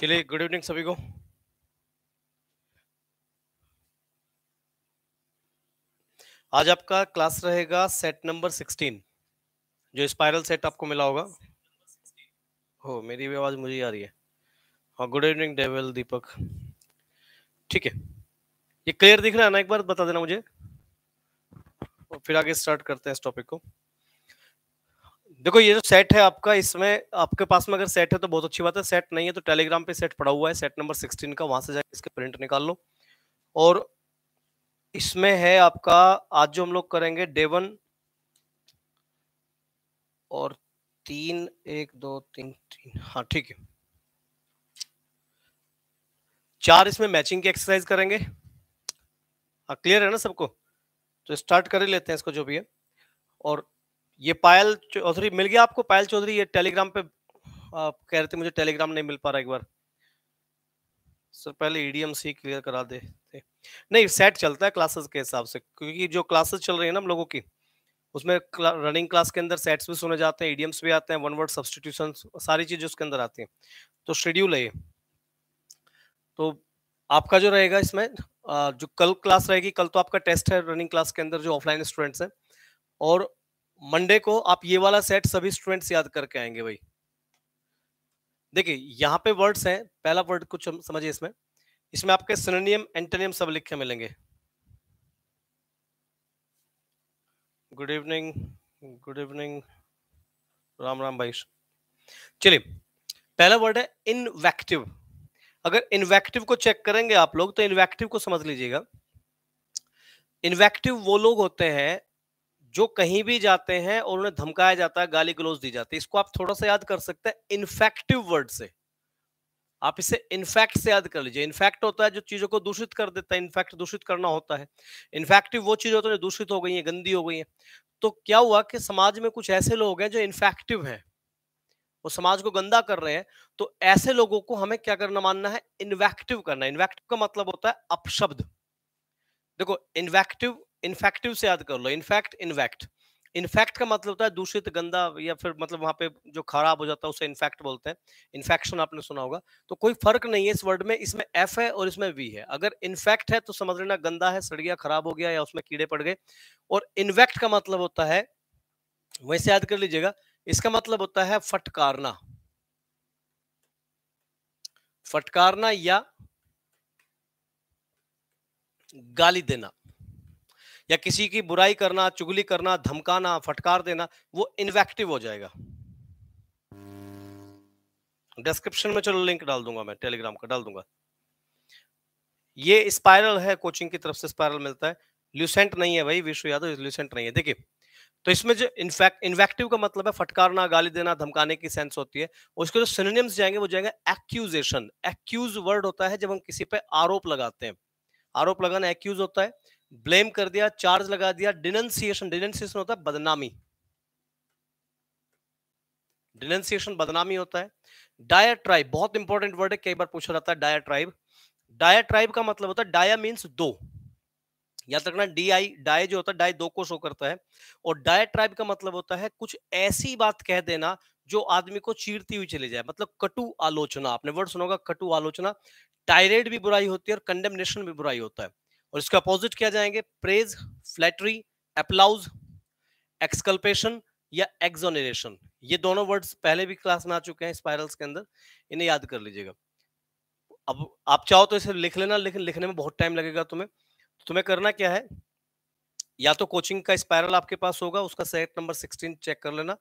चलिए good evening सभी को आज आपका क्लास रहेगा सेट नंबर सिक्सटीन जो स्पाइरल सेट आपको मिला होगा हो मेरी भी आवाज मुझे आ रही है हाँ गुड इवनिंग डेवल दीपक ठीक है ये क्लियर दिख रहा है ना एक बार बता देना मुझे और फिर आगे स्टार्ट करते हैं इस टॉपिक को देखो ये जो सेट है आपका इसमें आपके पास में अगर सेट है तो बहुत अच्छी बात है सेट नहीं है तो टेलीग्राम पे सेट पड़ा हुआ है सेट नंबर सिक्सटीन का वहां से जाकर इसके प्रिंट निकाल लो और इसमें है आपका आज जो हम लोग करेंगे डे वन और तीन एक दो तीन तीन हाँ ठीक है चार इसमें मैचिंग की एक्सरसाइज करेंगे हाँ क्लियर है ना सबको तो स्टार्ट कर ही लेते हैं इसको जो भी है और ये पायल चौधरी मिल गया आपको पायल चौधरी ये टेलीग्राम पे आप कह रहे थे मुझे टेलीग्राम नहीं मिल पा रहा एक बार सर पहले ईडीएम सी क्लियर करा दे नहीं सेट चलता है क्लासेस के हिसाब से क्योंकि जो क्लासेस चल रही है ना हम लोगों की उसमें रनिंग क्लास के अंदर सेट्स भी सुने जाते हैं ईडीएम्स e भी आते हैं वन वर्ड सब्सटीट्यूशन सारी चीजें उसके अंदर आती हैं तो शेड्यूल है तो आपका जो रहेगा इसमें जो कल क्लास रहेगी कल तो आपका टेस्ट है रनिंग क्लास के अंदर जो ऑफलाइन स्टूडेंट्स हैं और मंडे को आप ये वाला सेट सभी स्टूडेंट्स याद करके आएंगे भाई देखिए यहाँ पे वर्ड्स हैं पहला वर्ड कुछ समझिए इसमें इसमें आपके सिनोनियम एंटोनियम सब लिखे मिलेंगे good evening good evening Ram Ram भाई चलिए पहला वर्ड है इनवेक्टिव अगर इनवेक्टिव को चेक करेंगे आप लोग तो इनवेक्टिव को समझ लीजिएगा इनवेक्टिव वो लोग होते हैं जो कहीं भी जाते हैं और उन्हें धमकाया जाता है गाली गलोज दी जाती है इसको आप थोड़ा सा याद कर सकते हैं इनफेक्टिव वर्ड से आप इसे इनफेक्ट से याद कर लीजिए इनफैक्ट होता है जो चीजों को दूषित कर देता है इनफैक्ट दूषित करना होता है इनफैक्टिव वो चीज होती है दूषित हो गई है गंदी हो गई है तो क्या हुआ कि समाज में कुछ ऐसे लोग हैं जो इन्फेक्टिव है वो समाज को गंदा कर रहे हैं तो ऐसे लोगों को हमें क्या करना मानना है इनवेक्टिव करना इनवैक्टिव का मतलब होता है अपशब्द देखो इनवैक्टिव इनफेक्टिव से याद कर लो इनफैक्ट इनवैक्ट इनफैक्ट का मतलब होता है दूषित गंदा या फिर मतलब वहां पे जो खराब हो जाता है उसे इनफैक्ट बोलते हैं इन्फेक्शन आपने सुना होगा तो कोई फर्क नहीं है इस वर्ड में इसमें एफ है और इसमें वी है अगर इनफैक्ट है तो समझ लेना गंदा है सड़ गया खराब हो गया या उसमें कीड़े पड़ गए और इनवैक्ट का मतलब होता है वैसे याद कर लीजिएगा इसका मतलब होता है फटकारना फटकारना या गाली देना या किसी की बुराई करना चुगली करना धमकाना फटकार देना वो इनवेक्टिव हो जाएगा डिस्क्रिप्शन में चलो लिंक डाल दूंगा मैं टेलीग्राम का डाल दूंगा ये स्पायरल है कोचिंग की तरफ से स्पायरल मिलता है ल्यूसेंट नहीं है भाई विश्व यादव ल्यूसेंट नहीं है देखिए तो इसमें जो इनफैक्ट इन्वेक्टिव का मतलब है फटकारना गाली देना धमकाने की सेंस होती है उसके जो सिनोनिम्स जाएंगे वो जाएंगे एक्यूजेशन एक्यूज वर्ड होता है जब हम किसी पे आरोप लगाते हैं आरोप लगाना एक्यूज होता है ब्लेम कर दिया चार्ज लगा दिया डिनंसिएशन डिनंसिएशन होता है बदनामी डिनंसिएशन बदनामी होता है डायर ट्राइब बहुत इंपॉर्टेंट वर्ड है कई बार पूछा जाता है डायर ट्राइब डायर ट्राइब का मतलब होता है डाया मीन्स दो याद रखना डी आई डाय जो होता है डाय दो को शो करता है और डाया ट्राइब का मतलब होता है कुछ ऐसी बात कह देना जो आदमी को चीरती हुई चली जाए मतलब कटु आलोचना आपने वर्ड सुना होगा कटु आलोचना टायरेड भी बुराई होती है और कंडेमनेशन भी बुराई होता है और इसके अपोजिट क्या जाएंगे प्रेज फ्लैटरी अपलाउज एक्सकल्पेशन या एक्सोनरेशन ये दोनों वर्ड्स पहले भी क्लास में आ चुके हैं स्पाइरल्स के अंदर इन्हें याद कर लीजिएगा अब आप चाहो तो इसे लिख लेना लेकिन लिखने में बहुत टाइम लगेगा तुम्हें तो तुम्हें करना क्या है या तो कोचिंग का स्पाइरल आपके पास होगा उसका सेट नंबर 16 चेक कर लेना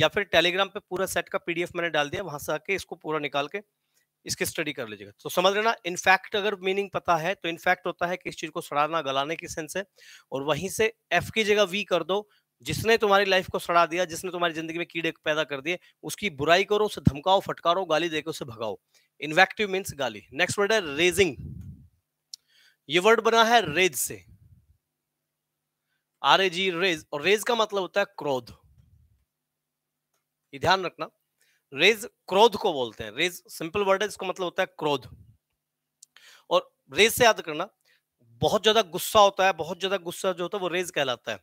या फिर टेलीग्राम पे पूरा सेट का पीडीएफ मैंने डाल दिया वहां से आके इसको पूरा निकाल के इसके स्टडी कर लीजिएगा तो समझ लेना इनफैक्ट अगर मीनिंग पता है तो इनफैक्ट होता है कि इस चीज को सड़ाना गलाने की सेंस है और वहीं से एफ की जगह वी कर दो जिसने तुम्हारी लाइफ को सड़ा दिया जिसने तुम्हारी जिंदगी में कीड़े पैदा कर दिए उसकी बुराई करो उसे धमकाओ फटकारो गाली देकर उसे भगाओ इनवैक्टिव मीन्स गाली नेक्स्ट वर्ड है रेजिंग ये वर्ड बना है रेज से आर ए जी रेज और रेज का मतलब होता है क्रोध ध्यान रखना रेज क्रोध को बोलते हैं रेज सिंपल वर्ड है इसको मतलब होता है क्रोध और रेज से याद करना बहुत ज्यादा गुस्सा होता है बहुत ज्यादा गुस्सा जो होता है वो रेज कहलाता है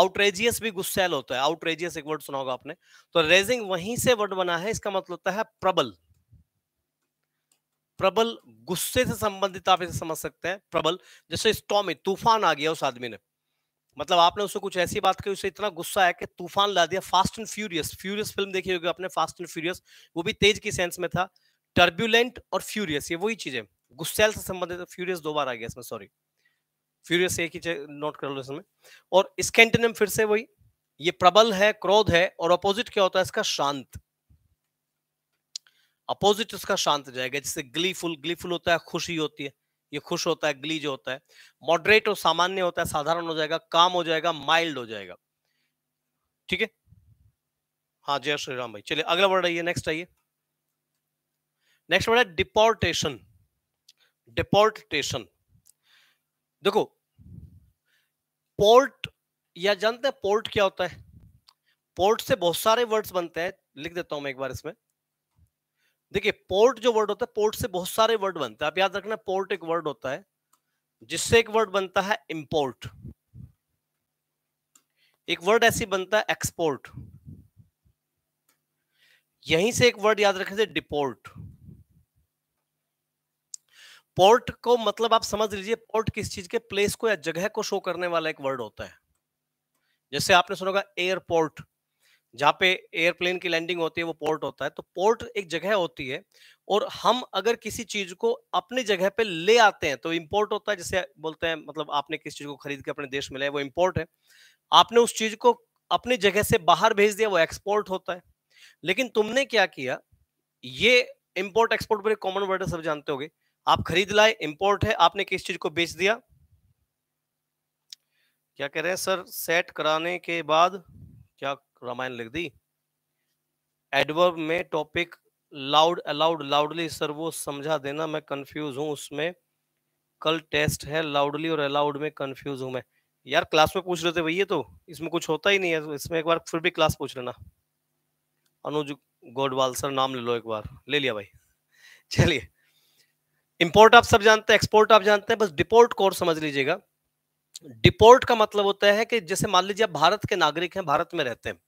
आउटरेजियस भी गुस्सैल होता है आउटरेजियस एक वर्ड सुना होगा आपने तो रेजिंग वहीं से वर्ड बना है इसका मतलब होता है प्रबल प्रबल गुस्से से संबंधित आप इसे समझ सकते हैं प्रबल जैसे स्टॉमी तूफान आ गया उस आदमी ने मतलब आपने उसको कुछ ऐसी बात कही उसे इतना गुस्सा है कि तूफान ला दिया fast and furious furious film देखी होगी आपने फास्ट एंड फ्यूरियस वो भी तेज की सेंस में था टर्ब्यूलेंट और फ्यूरियस ये वही चीजें गुस्सेल से संबंधित फ्यूरियस दो बार आ गया इसमें सॉरी फ्यूरियस एक ही नोट कर लो इसमें और स्कैंटनम फिर से वही ये प्रबल है क्रोध है और अपोजिट क्या होता है इसका शांत अपोजिट इसका शांत जाएगा जिससे ग्लीफुल ग्लीफुल होता है खुशी होती है ये खुश होता है ग्ली जो होता है मॉडरेट और सामान्य होता है साधारण हो जाएगा काम हो जाएगा माइल्ड हो जाएगा ठीक है हाँ जय श्री राम भाई चलिए अगला वर्ड आइए नेक्स्ट आइए नेक्स्ट वर्ड है डिपोर्टेशन डिपोर्टेशन देखो पोर्ट या जानते हैं पोर्ट क्या होता है पोर्ट से बहुत सारे वर्ड्स बनते हैं लिख देता हूं मैं एक बार इसमें देखिए पोर्ट जो वर्ड होता है पोर्ट से बहुत सारे वर्ड बनते हैं आप याद रखना पोर्ट एक वर्ड होता है जिससे एक वर्ड बनता है इंपोर्ट एक वर्ड ऐसी बनता है एक्सपोर्ट यहीं से एक वर्ड याद रखे थे डिपोर्ट पोर्ट को मतलब आप समझ लीजिए पोर्ट किस चीज के प्लेस को या जगह को शो करने वाला एक वर्ड होता है जैसे आपने सुना होगा एयरपोर्ट जहाँ पे एयरप्लेन की लैंडिंग होती है वो पोर्ट होता है तो पोर्ट एक जगह होती है और हम अगर किसी चीज को अपनी जगह पे ले आते हैं तो इम्पोर्ट होता है जैसे बोलते हैं मतलब आपने किस चीज को खरीद के अपने देश में लाया वो इम्पोर्ट है आपने उस चीज को अपनी जगह से बाहर भेज दिया वो एक्सपोर्ट होता है लेकिन तुमने क्या किया ये इम्पोर्ट एक्सपोर्ट पर कॉमन वर्ड सब जानते हो आप खरीद लाए इम्पोर्ट है आपने किस चीज को बेच दिया क्या कह रहे हैं सर सेट कराने के बाद क्या रामायण लिख दी एडवर्ब में topic loud aloud loudly sir वो समझा देना मैं कंफ्यूज हूँ उसमें कल टेस्ट है लाउडली और अलाउड में कंफ्यूज हूँ मैं यार क्लास में पूछ रहे थे भैया तो इसमें कुछ होता ही नहीं है इसमें एक बार फिर भी क्लास पूछ लेना अनुज गोडवाल सर नाम ले लो एक बार ले लिया भाई चलिए इम्पोर्ट आप सब जानते हैं एक्सपोर्ट आप जानते हैं बस डिपोर्ट कोर्स समझ लीजिएगा डिपोर्ट का मतलब होता है कि जैसे मान लीजिए आप भारत के नागरिक हैं भारत में रहते हैं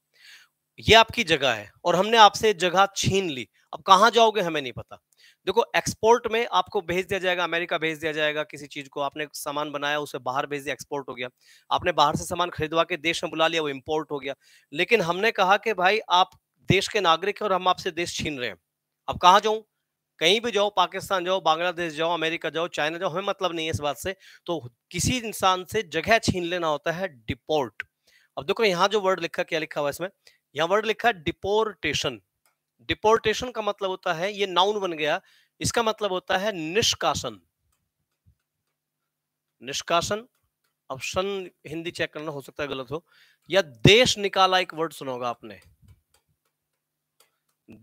ये आपकी जगह है और हमने आपसे जगह छीन ली अब कहाँ जाओगे हमें नहीं पता देखो एक्सपोर्ट में आपको भेज दिया जाएगा अमेरिका भेज दिया जाएगा किसी चीज को आपने सामान बनाया उसे बाहर भेज दिया एक्सपोर्ट हो गया आपने बाहर से सामान खरीदवा के देश में बुला लिया वो इम्पोर्ट हो गया लेकिन हमने कहा कि भाई आप देश के नागरिक हैं और हम आपसे देश छीन रहे हैं अब कहाँ जाऊं कहीं भी जाओ पाकिस्तान जाओ बांग्लादेश जाओ अमेरिका जाओ चाइना जाओ हमें मतलब नहीं है इस बात से तो किसी इंसान से जगह छीन लेना होता है डिपोर्ट अब देखो यहाँ जो वर्ड लिखा क्या लिखा हुआ इसमें यहाँ वर्ड लिखा है डिपोर्टेशन डिपोर्टेशन का मतलब होता है ये नाउन बन गया इसका मतलब होता है निष्कासन निष्कासन ऑप्शन हिंदी चेक करना हो सकता है गलत हो या देश निकाला एक वर्ड सुना होगा आपने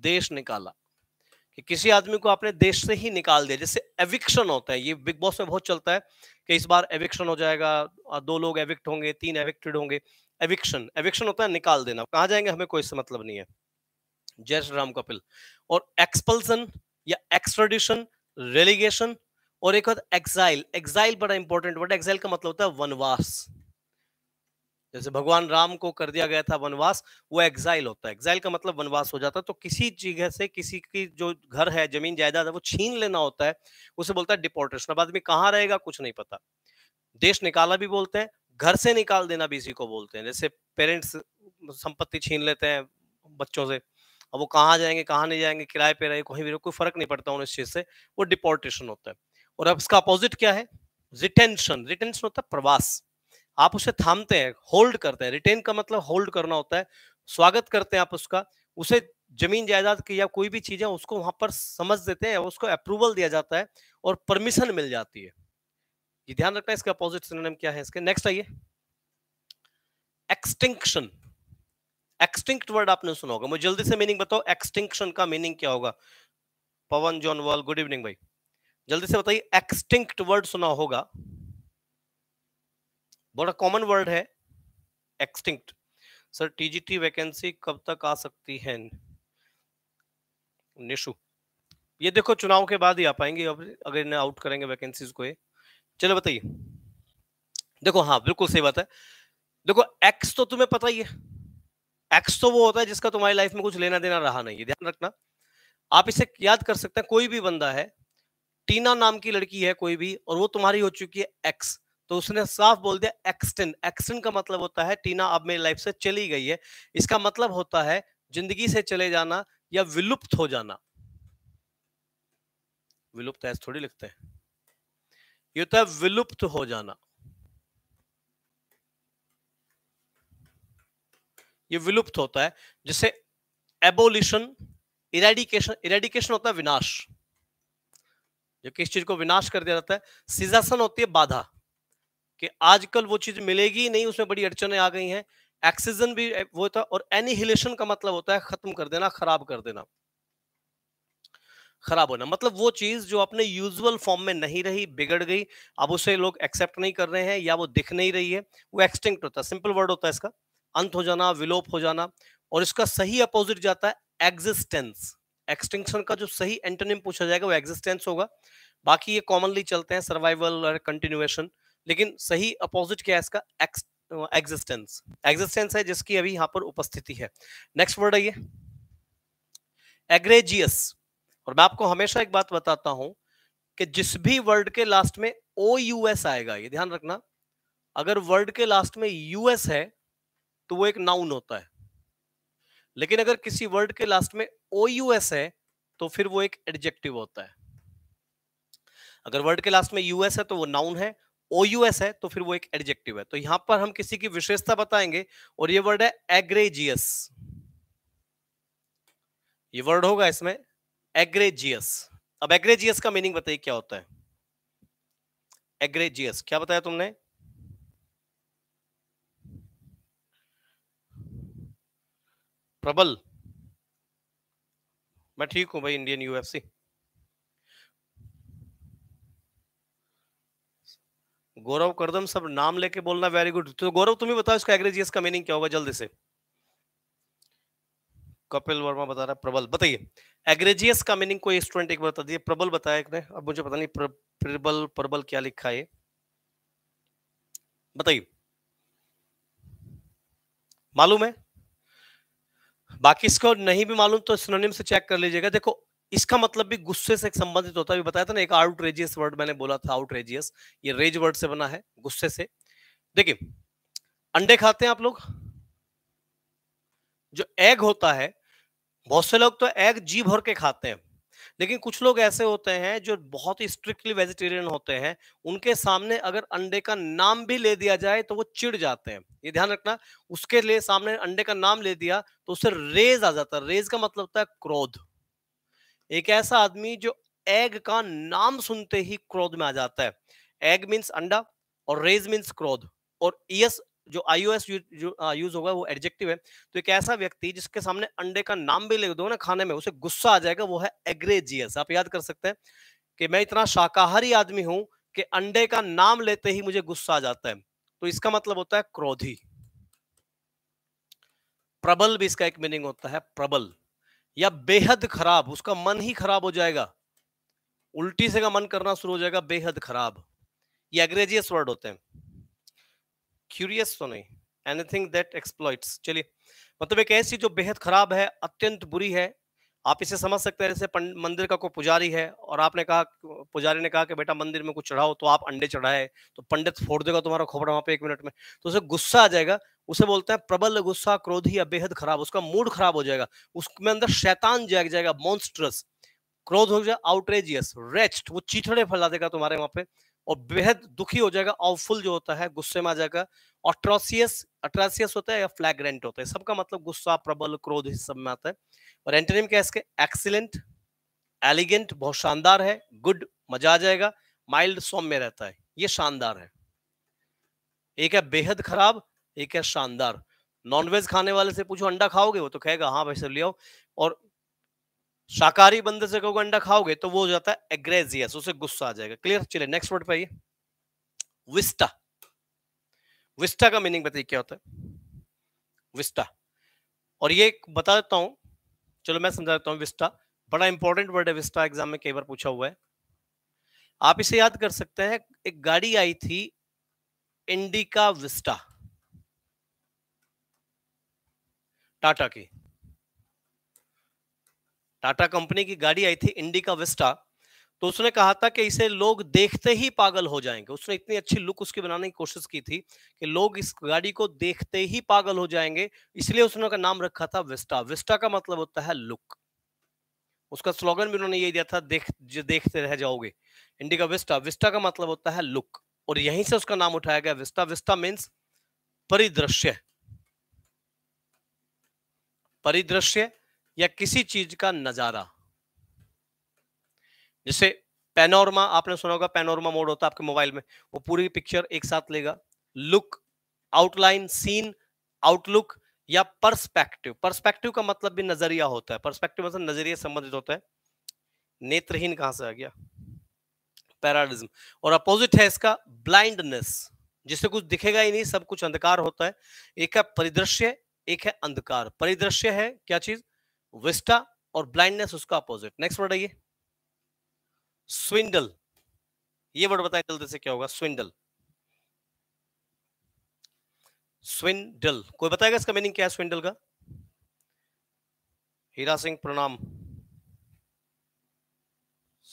देश निकाला कि किसी आदमी को आपने देश से ही निकाल दिया जैसे एविक्शन होता है ये बिग बॉस में बहुत चलता है कि इस बार एविक्शन हो जाएगा दो लोग एविक्ट होंगे तीन एविक्टेड होंगे एविक्शन एविक्शन होता है निकाल देना कहा जाएंगे हमें कोई इससे मतलब नहीं है जय श्री राम कपिल और एक्सपल्सन या एक्सट्रेडिशन रेलिगेशन और एक होता एक्साइल एक्साइल बड़ा इंपॉर्टेंट वर्ड एक्साइल का मतलब होता है वनवास जैसे भगवान राम को कर दिया गया था वनवास वो एक्साइल होता है एक्साइल का मतलब वनवास हो जाता है तो किसी जगह से किसी की जो घर है जमीन जायदाद है वो छीन लेना होता है उसे बोलता है डिपोर्टेशन अब आदमी कहाँ रहेगा कुछ नहीं पता देश निकाला भी बोलते हैं घर से निकाल देना भी इसी को बोलते हैं जैसे पेरेंट्स संपत्ति छीन लेते हैं बच्चों से अब वो कहाँ जाएंगे कहाँ नहीं जाएंगे किराए पे रहे कहीं भी कोई फर्क नहीं पड़ता उन्हें इस चीज से वो डिपोर्टेशन होता है और अब इसका अपोजिट क्या है रिटेंशन रिटेंशन होता है प्रवास आप उसे थामते हैं होल्ड करते हैं रिटेन का मतलब होल्ड करना होता है स्वागत करते हैं आप उसका उसे जमीन जायदाद की या कोई भी चीज है उसको वहां पर समझ देते हैं उसको अप्रूवल दिया जाता है और परमिशन मिल जाती है ये ध्यान रखना इसका अपोजिट सिनोनिम क्या है इसके नेक्स्ट आइए एक्सटिंक्शन एक्सटिंक्ट वर्ड आपने सुना होगा मुझे जल्दी से मीनिंग बताओ एक्सटिंक्शन का मीनिंग क्या होगा पवन जॉन वॉल गुड इवनिंग भाई जल्दी से बताइए एक्सटिंक्ट वर्ड सुना होगा बड़ा कॉमन वर्ड है एक्सटिंक्ट सर टीजीटी वैकेंसी कब तक आ सकती है निशु ये देखो चुनाव के बाद ही आ पाएंगे अब अगर इन्हें आउट करेंगे वैकेंसीज को ये चलो बताइए देखो हाँ बिल्कुल सही बात है देखो एक्स तो तुम्हें पता ही है एक्स तो वो होता है जिसका तुम्हारी लाइफ में कुछ लेना देना रहा नहीं है ध्यान रखना आप इसे याद कर सकते हैं कोई भी बंदा है टीना नाम की लड़की है कोई भी और वो तुम्हारी हो चुकी है एक्स तो उसने साफ बोल दिया एक्सटेंड एक्सटेंड का मतलब होता है टीना अब मेरी लाइफ से चली गई है इसका मतलब होता है जिंदगी से चले जाना या विलुप्त हो जाना विलुप्त ऐसे थोड़ी लिखते हैं ये होता है विलुप्त हो जाना ये विलुप्त होता है जिसे एबोलिशन इरेडिकेशन इरेडिकेशन होता है विनाश जो किस चीज को विनाश कर दिया जाता है सिजासन होती है बाधा कि आजकल वो चीज मिलेगी नहीं उसमें बड़ी अड़चने आ गई हैं एक्सीजन भी वो था तो, और एनिहिलेशन का मतलब होता है खत्म कर देना खराब कर देना खराब होना मतलब वो चीज जो अपने यूजुअल फॉर्म में नहीं रही बिगड़ गई अब उसे लोग एक्सेप्ट नहीं कर रहे हैं या वो दिख नहीं रही है वो एक्सटिंक्ट होता है सिंपल वर्ड होता है इसका अंत हो जाना विलोप हो जाना और इसका सही अपोजिट जाता है एग्जिस्टेंस एक्सटिंक्शन का जो सही एंटोनिम पूछा जाएगा वो एग्जिस्टेंस होगा बाकी ये कॉमनली चलते हैं सर्वाइवल और कंटिन्यूएशन लेकिन सही अपोजिट क्या है इसका एग्जिस्टेंस एग्जिस्टेंस है जिसकी अभी यहां पर उपस्थिति है नेक्स्ट वर्ड है ये एग्रेजियस और मैं आपको हमेशा एक बात बताता हूं कि जिस भी वर्ल्ड के लास्ट में ओ यूएस आएगा ये ध्यान रखना अगर वर्ल्ड के लास्ट में यूएस है तो वो एक नाउन होता है लेकिन अगर किसी वर्ड के लास्ट में ओ यूएस है तो फिर वो एक एडजेक्टिव होता है अगर वर्ड के लास्ट में यूएस है तो वो नाउन है ओ यूएस है तो फिर वो एक एडजेक्टिव है तो यहां पर हम किसी की विशेषता बताएंगे और ये वर्ड है एग्रेजियस ये वर्ड होगा इसमें एग्रेजियस अब एग्रेजियस का मीनिंग बताइए क्या होता है एग्रेजियस क्या बताया तुमने प्रबल मैं ठीक हूं भाई इंडियन यूएफसी गौरव करदम सब नाम लेके बोलना वेरी गुड तो गौरव तुम्हें बताओ इसका एग्रेजियस का मीनिंग क्या होगा जल्दी से कपिल वर्मा बता रहा प्रबल बताइए एग्रेजियस का मीनिंग कोई स्टूडेंट एक बार बता दिए प्रबल बताया एक अब मुझे पता नहीं प्रबल प्रबल क्या लिखा है बताइए मालूम है बाकी इसको नहीं भी मालूम तो सिनोनिम से चेक कर लीजिएगा देखो इसका मतलब भी गुस्से से संबंधित होता है बताया था ना एक आउटरेजियस वर्ड मैंने बोला था आउटरेजियस ये रेज वर्ड से बना है गुस्से से देखिए अंडे खाते हैं आप लोग जो एग होता है बहुत से लोग तो एग जी भर के खाते हैं लेकिन कुछ लोग ऐसे होते हैं जो बहुत ही स्ट्रिक्टली वेजिटेरियन होते हैं उनके सामने अगर अंडे का नाम भी ले दिया जाए तो वो चिढ़ जाते हैं ये ध्यान रखना उसके लिए सामने अंडे का नाम ले दिया तो उससे रेज आ जाता है रेज का मतलब होता है क्रोध एक ऐसा आदमी जो एग का नाम सुनते ही क्रोध में आ जाता है एग मीन्स अंडा और रेज मीन्स क्रोध और यस जो आई एस यूज होगा वो एडजेक्टिव है तो एक ऐसा व्यक्ति जिसके सामने अंडे का नाम भी ले दो ना खाने में उसे गुस्सा आ जाएगा वो है एग्रेजियस आप याद कर सकते हैं कि मैं इतना शाकाहारी आदमी हूं कि अंडे का नाम लेते ही मुझे गुस्सा आ जाता है तो इसका मतलब होता है क्रोधी प्रबल भी इसका एक मीनिंग होता है प्रबल या बेहद खराब उसका मन ही खराब हो जाएगा उल्टी से का मन करना शुरू हो जाएगा बेहद खराब ये अग्रेजियस वर्ड होते हैं क्यूरियस तो नहीं एनीथिंग दैट एक्सप्लॉइट्स चलिए मतलब एक ऐसी जो बेहद खराब है अत्यंत बुरी है आप इसे समझ सकते हैं जैसे मंदिर का कोई पुजारी है और आपने कहा पुजारी ने कहा कि बेटा मंदिर में कुछ चढ़ाओ तो आप अंडे चढ़ाए तो पंडित फोड़ देगा तुम्हारा खोपड़ा वहां पे एक मिनट में तो उसे गुस्सा आ जाएगा उसे बोलते हैं प्रबल गुस्सा क्रोधी या बेहद खराब उसका मूड खराब हो जाएगा उसमें अंदर शैतान जाग जाएगा मॉन्स्ट्रस क्रोध हो जाएगा आउटरेजियस रेस्ट वो चीथड़े फैला देगा तुम्हारे वहां पे और बेहद दुखी हो जाएगा ऑफुल जो होता है गुस्से में आ जाएगा ऑट्रोसियस अट्रासियस होता है या फ्लैग्रेंट होता है सबका मतलब गुस्सा प्रबल क्रोध इस सब में आता है और एंटोनिम क्या है इसके एक्सीलेंट एलिगेंट बहुत शानदार है गुड मजा आ जाएगा माइल्ड सोम में रहता है ये शानदार है एक है बेहद खराब एक है शानदार नॉनवेज खाने वाले से पूछो अंडा खाओगे वो तो कहेगा हाँ भाई सर ले आओ और शाकाहारी बंदे से कहोगे अंडा खाओगे तो वो हो जाता है एग्रेजियस उसे गुस्सा आ जाएगा क्लियर चलिए नेक्स्ट वर्ड पे आइए विस्टा विस्टा का मीनिंग बताइए क्या होता है विस्टा और ये बता देता हूं चलो मैं समझा देता हूँ विस्टा बड़ा इंपॉर्टेंट वर्ड है विस्टा एग्जाम में कई बार पूछा हुआ है आप इसे याद कर सकते हैं एक गाड़ी आई थी इंडिका विस्टा टाटा की टाटा कंपनी की गाड़ी आई थी इंडिका विस्टा तो उसने कहा था कि इसे लोग देखते ही पागल हो जाएंगे उसने इतनी अच्छी लुक उसकी बनाने की कोशिश की थी कि लोग इस गाड़ी को देखते ही पागल हो जाएंगे इसलिए उसने का नाम रखा था विस्टा विस्टा का मतलब होता है लुक उसका स्लोगन भी उन्होंने यही दिया था देख जो देखते रह जाओगे इंडिका विस्टा विस्टा का मतलब होता है लुक और यहीं से उसका नाम उठाया गया विस्टा विस्टा मीन्स परिदृश्य परिदृश्य या किसी चीज का नजारा जैसे पेनोरमा आपने सुना होगा पेनोरमा मोड होता है आपके मोबाइल में वो पूरी पिक्चर एक साथ लेगा लुक आउटलाइन सीन आउटलुक या पर्सपेक्टिव पर्सपेक्टिव का मतलब भी नजरिया होता है पर्सपेक्टिव मतलब नजरिया संबंधित होता है नेत्रहीन कहां से आ गया पैराडिज्म और अपोजिट है इसका ब्लाइंडनेस जिसे कुछ दिखेगा ही नहीं सब कुछ अंधकार होता है एक है परिदृश्य एक है अंधकार परिदृश्य है क्या चीज विस्टा और ब्लाइंडनेस उसका अपोजिट नेक्स्ट वर्ड आइए स्विंडल ये वर्ड बताए जल्दी से क्या होगा स्विंडल स्विंडल कोई बताएगा इसका मीनिंग क्या है स्विंडल का हीरा सिंह प्रणाम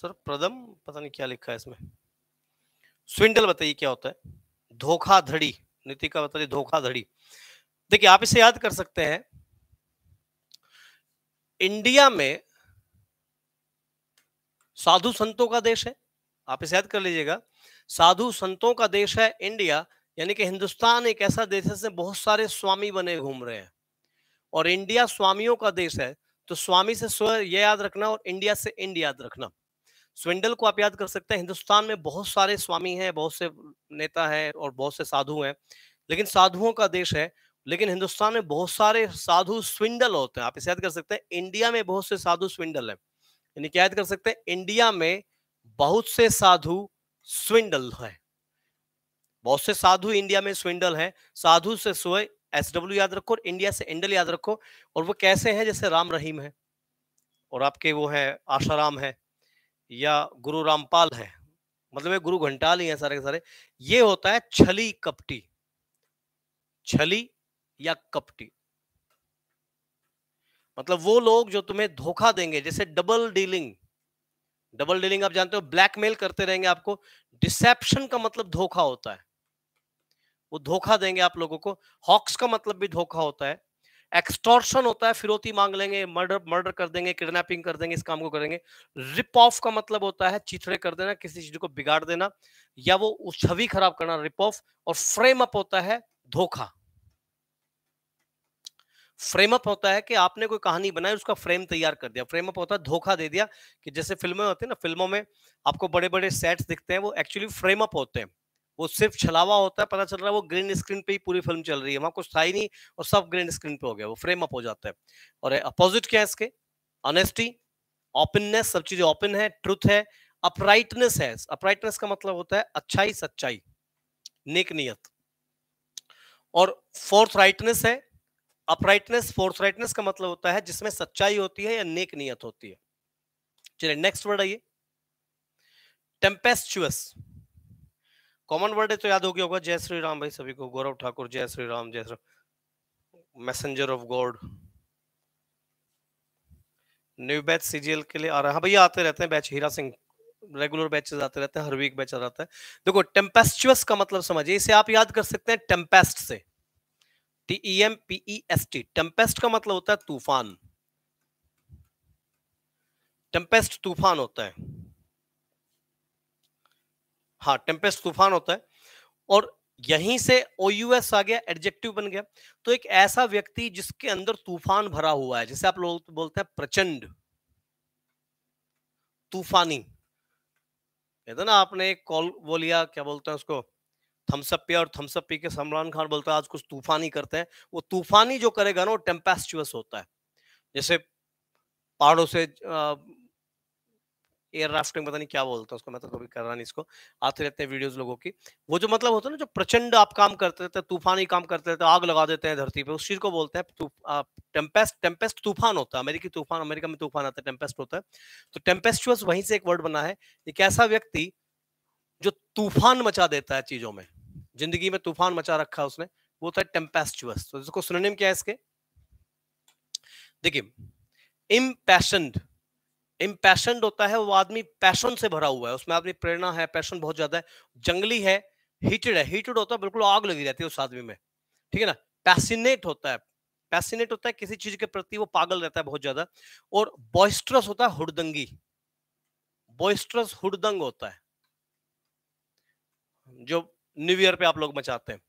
सर प्रदम पता नहीं क्या लिखा है इसमें स्विंडल बताइए क्या होता है धोखाधड़ी नीति का बताइए धोखाधड़ी देखिए आप इसे याद कर सकते हैं इंडिया में साधु संतों का देश है आप इसे याद कर लीजिएगा साधु संतों का देश है इंडिया यानी कि हिंदुस्तान एक ऐसा देश है जिसमें बहुत सारे स्वामी बने घूम रहे हैं और इंडिया स्वामियों का देश है तो स्वामी से स्व यह याद रखना और इंडिया से इंडिया याद रखना स्विंडल को आप याद कर सकते हैं हिंदुस्तान में बहुत सारे स्वामी हैं बहुत से नेता हैं और बहुत से साधु हैं लेकिन साधुओं का देश है लेकिन हिंदुस्तान में बहुत सारे साधु स्विंडल होते हैं आप इसे याद कर सकते हैं इंडिया में बहुत से साधु स्विंडल है यानी क्या याद कर सकते हैं इंडिया में बहुत से साधु स्विंडल है बहुत से साधु इंडिया में स्विंडल है साधु से सोए एस डब्ल्यू याद रखो और इंडिया से इंडल याद रखो और वो कैसे हैं जैसे राम रहीम है और आपके वो है आशाराम है या गुरु रामपाल है मतलब ये गुरु घंटाल ही है सारे के सारे ये होता है छली कपटी छली या कपटी मतलब वो लोग जो तुम्हें धोखा देंगे जैसे डबल डीलिंग डबल डीलिंग आप जानते हो ब्लैकमेल करते रहेंगे आपको डिसेप्शन का मतलब धोखा होता है वो धोखा देंगे आप लोगों को हॉक्स का मतलब भी धोखा होता है एक्सटॉर्शन होता है फिरौती मांग लेंगे मर्डर मर्डर कर देंगे किडनैपिंग कर देंगे इस काम को करेंगे रिप ऑफ का मतलब होता है चिथड़े कर देना किसी चीज को बिगाड़ देना या वो छवि खराब करना रिप ऑफ और फ्रेम अप होता है धोखा फ्रेम अप होता है कि आपने कोई कहानी बनाई उसका फ्रेम तैयार कर दिया फ्रेम अप होता है धोखा दे दिया कि जैसे फिल्में होती है ना फिल्मों में आपको बड़े बड़े सेट्स दिखते हैं वो एक्चुअली फ्रेम अप होते हैं वो सिर्फ छलावा होता है पता चल रहा है वो ग्रीन स्क्रीन पे ही पूरी फिल्म चल रही है वहां कुछ था ही नहीं और सब ग्रीन स्क्रीन पे हो गया वो फ्रेम अप हो जाता है और अपोजिट क्या है इसके ऑनेस्टी ओपननेस सब चीजें ओपन है ट्रुथ है अपराइटनेस है अपराइटनेस का मतलब होता है अच्छाई सच्चाई नेक नियत और फोर्थ राइटनेस है अपराइटनेस फोर्थ राइटनेस का मतलब होता है जिसमें सच्चाई होती है या नेक नियत होती है चलिए नेक्स्ट वर्ड आइए टेम्पेस्टुअस कॉमन वर्ड है तो याद हो गया होगा जय श्री राम भाई सभी को गौरव ठाकुर जय श्री राम जय Shri messenger of God new batch CGL के लिए आ रहा है हाँ भैया आते रहते हैं batch Heera Singh regular batches आते रहते हैं हर वीक बैच आ जाता है देखो टेम्पेस्टुअस का मतलब समझिए इसे आप याद कर सकते हैं टेम्पेस्ट से T M P S T tempest का मतलब होता है तूफान टेम्पेस्ट तूफान होता है हाँ टेम्पेस्ट तूफान होता है और यहीं से ओ आ गया एडजेक्टिव बन गया तो एक ऐसा व्यक्ति जिसके अंदर तूफान भरा हुआ है जैसे आप लोग बोलते हैं प्रचंड तूफानी ना आपने कॉल बोलिया क्या बोलते हैं उसको थम्सअप पे और थम्सअप पी के सलमान खान बोलता है आज कुछ तूफानी करते हैं वो तूफानी जो करेगा ना वो टेम्पेस्चुअस होता है जैसे पहाड़ों से एयर राफ्टिंग पता नहीं क्या बोलता उसको मैं तो कभी कर रहा नहीं इसको आते रहते हैं वीडियोस लोगों की वो जो मतलब होता है ना जो प्रचंड आप काम करते रहते हैं तूफानी काम करते रहते हैं आग लगा देते हैं धरती पे उस चीज को बोलते हैं टेम्पेस्ट टेम्पेस्ट तूफान होता है अमेरिकी तूफान अमेरिका में तूफान आता है टेम्पेस्ट होता है तो टेम्पेस्टुअस वहीं से एक वर्ड बना है एक ऐसा व्यक्ति जो तूफान मचा देता है चीजों में जिंदगी में तूफान मचा रखा है उसने वो था टेम्पेस्टुअस तो इसको सुनने क्या है इसके देखिए इम्पैशन इम्पैशनड होता है वो आदमी पैशन से भरा हुआ है उसमें आदमी प्रेरणा है पैशन बहुत ज्यादा है जंगली है हीटेड है हीटेड होता है बिल्कुल आग लगी रहती है उस आदमी में ठीक है ना पैसिनेट होता है पैसिनेट होता है किसी चीज के प्रति वो पागल रहता है बहुत ज्यादा और बॉइस्ट्रस होता है हुड़दंगी बॉइस्ट्रस हुड़दंग होता है जो न्यू ईयर पे आप लोग मचाते हैं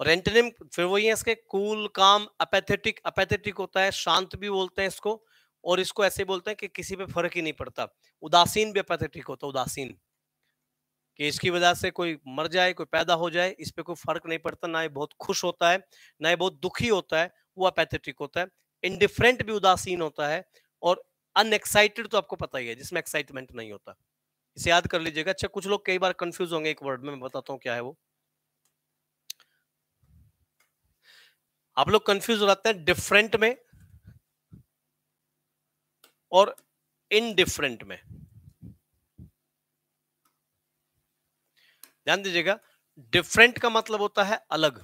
और एंटेनिम फिर वही है इसके कूल काम अपैथेटिक अपैथेटिक होता है शांत भी बोलते हैं इसको और इसको ऐसे बोलते हैं कि किसी पे फर्क ही नहीं पड़ता उदासीन भी अपैथेटिक होता है उदासीन कि इसकी वजह से कोई मर जाए कोई पैदा हो जाए इस पर कोई फर्क नहीं पड़ता ना ये बहुत खुश होता है ना ये बहुत दुखी होता है वो अपैथेटिक होता है इनडिफरेंट भी उदासीन होता है और अनएक्साइटेड तो आपको पता ही है जिसमें एक्साइटमेंट नहीं होता है इसे याद कर लीजिएगा अच्छा कुछ लोग कई बार कंफ्यूज होंगे एक वर्ड में मैं बताता हूँ क्या है वो आप लोग कंफ्यूज हो जाते हैं डिफरेंट में और इनडिफरेंट में ध्यान दीजिएगा डिफरेंट का मतलब होता है अलग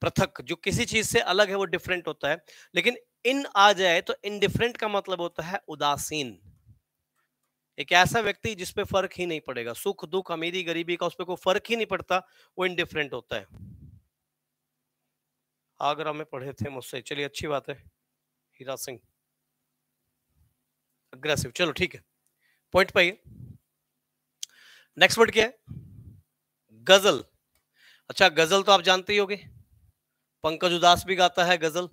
पृथक जो किसी चीज से अलग है वो डिफरेंट होता है लेकिन इन आ जाए तो इनडिफरेंट का मतलब होता है उदासीन एक ऐसा व्यक्ति जिस पे फर्क ही नहीं पड़ेगा सुख दुख अमीरी गरीबी का उस पर कोई फर्क ही नहीं पड़ता वो इनडिफरेंट होता है आगरा में पढ़े थे मुझसे चलिए अच्छी बात है हीरा सिंह अग्रेसिव चलो ठीक है पॉइंट पाइए नेक्स्ट वर्ड क्या है गजल अच्छा गजल तो आप जानते ही होगे पंकज उदास भी गाता है गजल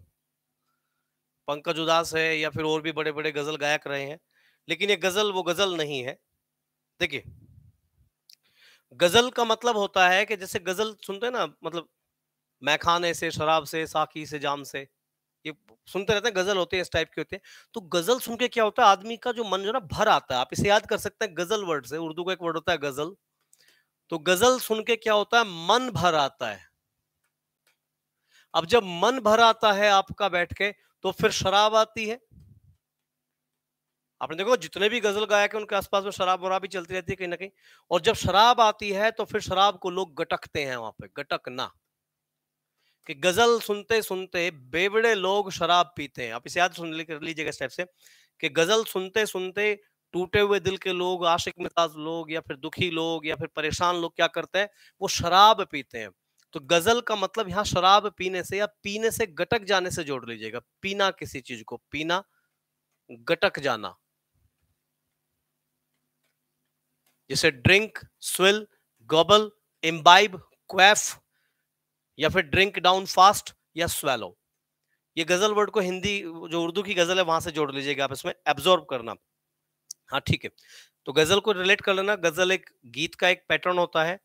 पंकज उदास है या फिर और भी बड़े बड़े गजल गायक रहे हैं लेकिन ये गजल वो गजल नहीं है देखिए गजल का मतलब होता है कि जैसे गजल सुनते हैं ना मतलब मैखाने से शराब से साकी से जाम से ये सुनते रहते हैं गजल होते हैं इस टाइप के होते हैं तो गजल सुन के क्या होता है आदमी का जो मन जो ना भर आता है आप इसे याद कर सकते हैं गजल वर्ड से उर्दू का एक वर्ड होता है गजल तो गजल सुन के क्या होता है मन भर आता है अब जब मन भर आता है आपका बैठ के तो फिर शराब आती है आपने देखो जितने भी गजल गायक हैं उनके आसपास में शराब वराब भी चलती रहती है कहीं ना कहीं और जब शराब आती है तो फिर शराब को लोग गटकते हैं वहां पे गटकना कि गजल सुनते सुनते बेवड़े लोग शराब पीते हैं आप इसे याद सुन कर लीजिएगा स्टेप से कि गजल सुनते सुनते टूटे हुए दिल के लोग आशिक मिजाज लोग या फिर दुखी लोग या फिर परेशान लोग क्या करते हैं वो शराब पीते हैं तो गजल का मतलब यहाँ शराब पीने से या पीने से गटक जाने से जोड़ लीजिएगा पीना किसी चीज को पीना गटक जाना जैसे drink swill gobble imbibe quaff या फिर ड्रिंक डाउन फास्ट या स्वेलो ये गजल वर्ड को हिंदी जो उर्दू की गजल है वहां से जोड़ लीजिएगा आप इसमें एब्जॉर्ब करना हाँ ठीक है तो गजल को रिलेट कर लेना गजल एक गीत का एक पैटर्न होता है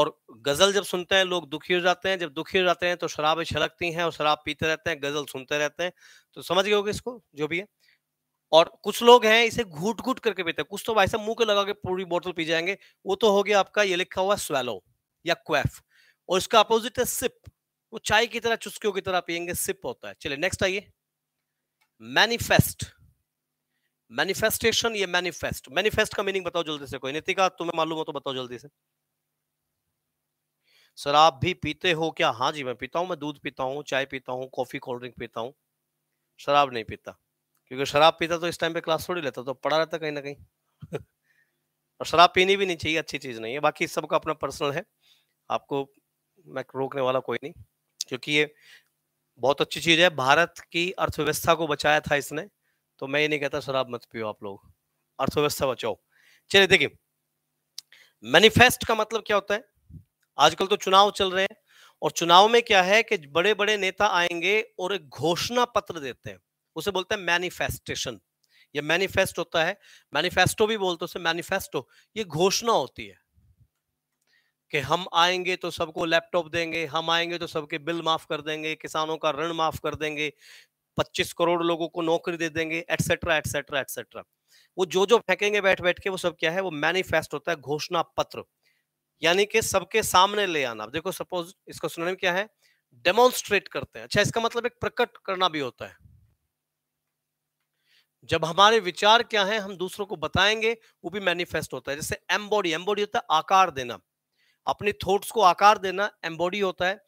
और गजल जब सुनते हैं लोग दुखी हो जाते हैं जब दुखी हो जाते हैं तो शराबें छलकती हैं और शराब पीते रहते हैं गजल सुनते रहते हैं तो समझ गए होगे इसको जो भी है और कुछ लोग हैं इसे घूट घूट करके पीते हैं कुछ तो भाई साहब मुंह के लगा के पूरी बोतल पी जाएंगे वो तो हो गया आपका ये लिखा हुआ स्वेलो या क्वेफ और इसका अपोजिट है सिप वो चाय की तरह चुस्कियों की तरह पियेंगे सिप होता है चलिए नेक्स्ट आइए मैनिफेस्ट मैनिफेस्टेशन या मैनिफेस्ट मैनिफेस्ट का मीनिंग बताओ जल्दी से कोई नीतिका तुम्हें मालूम हो तो बताओ जल्दी से सर आप भी पीते हो क्या हाँ जी मैं पीता हूं मैं दूध पीता हूँ चाय पीता हूँ कॉफी कोल्ड ड्रिंक पीता हूँ शराब नहीं पीता क्योंकि शराब पीता तो इस टाइम पे क्लास थोड़ी लेता तो पढ़ा रहता कहीं ना कहीं और शराब पीनी भी नहीं चाहिए अच्छी चीज़ नहीं है बाकी सबका अपना पर्सनल है आपको मैं रोकने वाला कोई नहीं क्योंकि ये बहुत अच्छी चीज़ है भारत की अर्थव्यवस्था को बचाया था इसने तो मैं ये नहीं कहता शराब मत पियो आप लोग अर्थव्यवस्था बचाओ चलिए देखिए मैनिफेस्ट का मतलब क्या होता है आजकल तो चुनाव चल रहे हैं और चुनाव में क्या है कि बड़े बड़े नेता आएंगे और एक घोषणा पत्र देते हैं उसे बोलते हैं मैनिफेस्टेशन ये मैनिफेस्ट होता है मैनिफेस्टो भी बोलते उसे मैनिफेस्टो ये घोषणा होती है कि हम आएंगे तो सबको लैपटॉप देंगे हम आएंगे तो सबके बिल माफ कर देंगे किसानों का ऋण माफ कर देंगे 25 करोड़ लोगों को नौकरी दे देंगे एटसेट्रा एटसेट्रा एटसेट्रा वो जो जो फेंकेंगे बैठ बैठ के वो सब क्या है वो मैनिफेस्ट होता है घोषणा पत्र यानी कि सबके सामने ले आना देखो सपोज इसका सुनने में क्या है डेमोन्स्ट्रेट करते हैं अच्छा इसका मतलब एक प्रकट करना भी होता है जब हमारे विचार क्या है हम दूसरों को बताएंगे वो भी मैनिफेस्ट होता है जैसे एम्बॉडी एम्बॉडी होता है आकार देना अपने थॉट्स को आकार देना एम्बॉडी होता है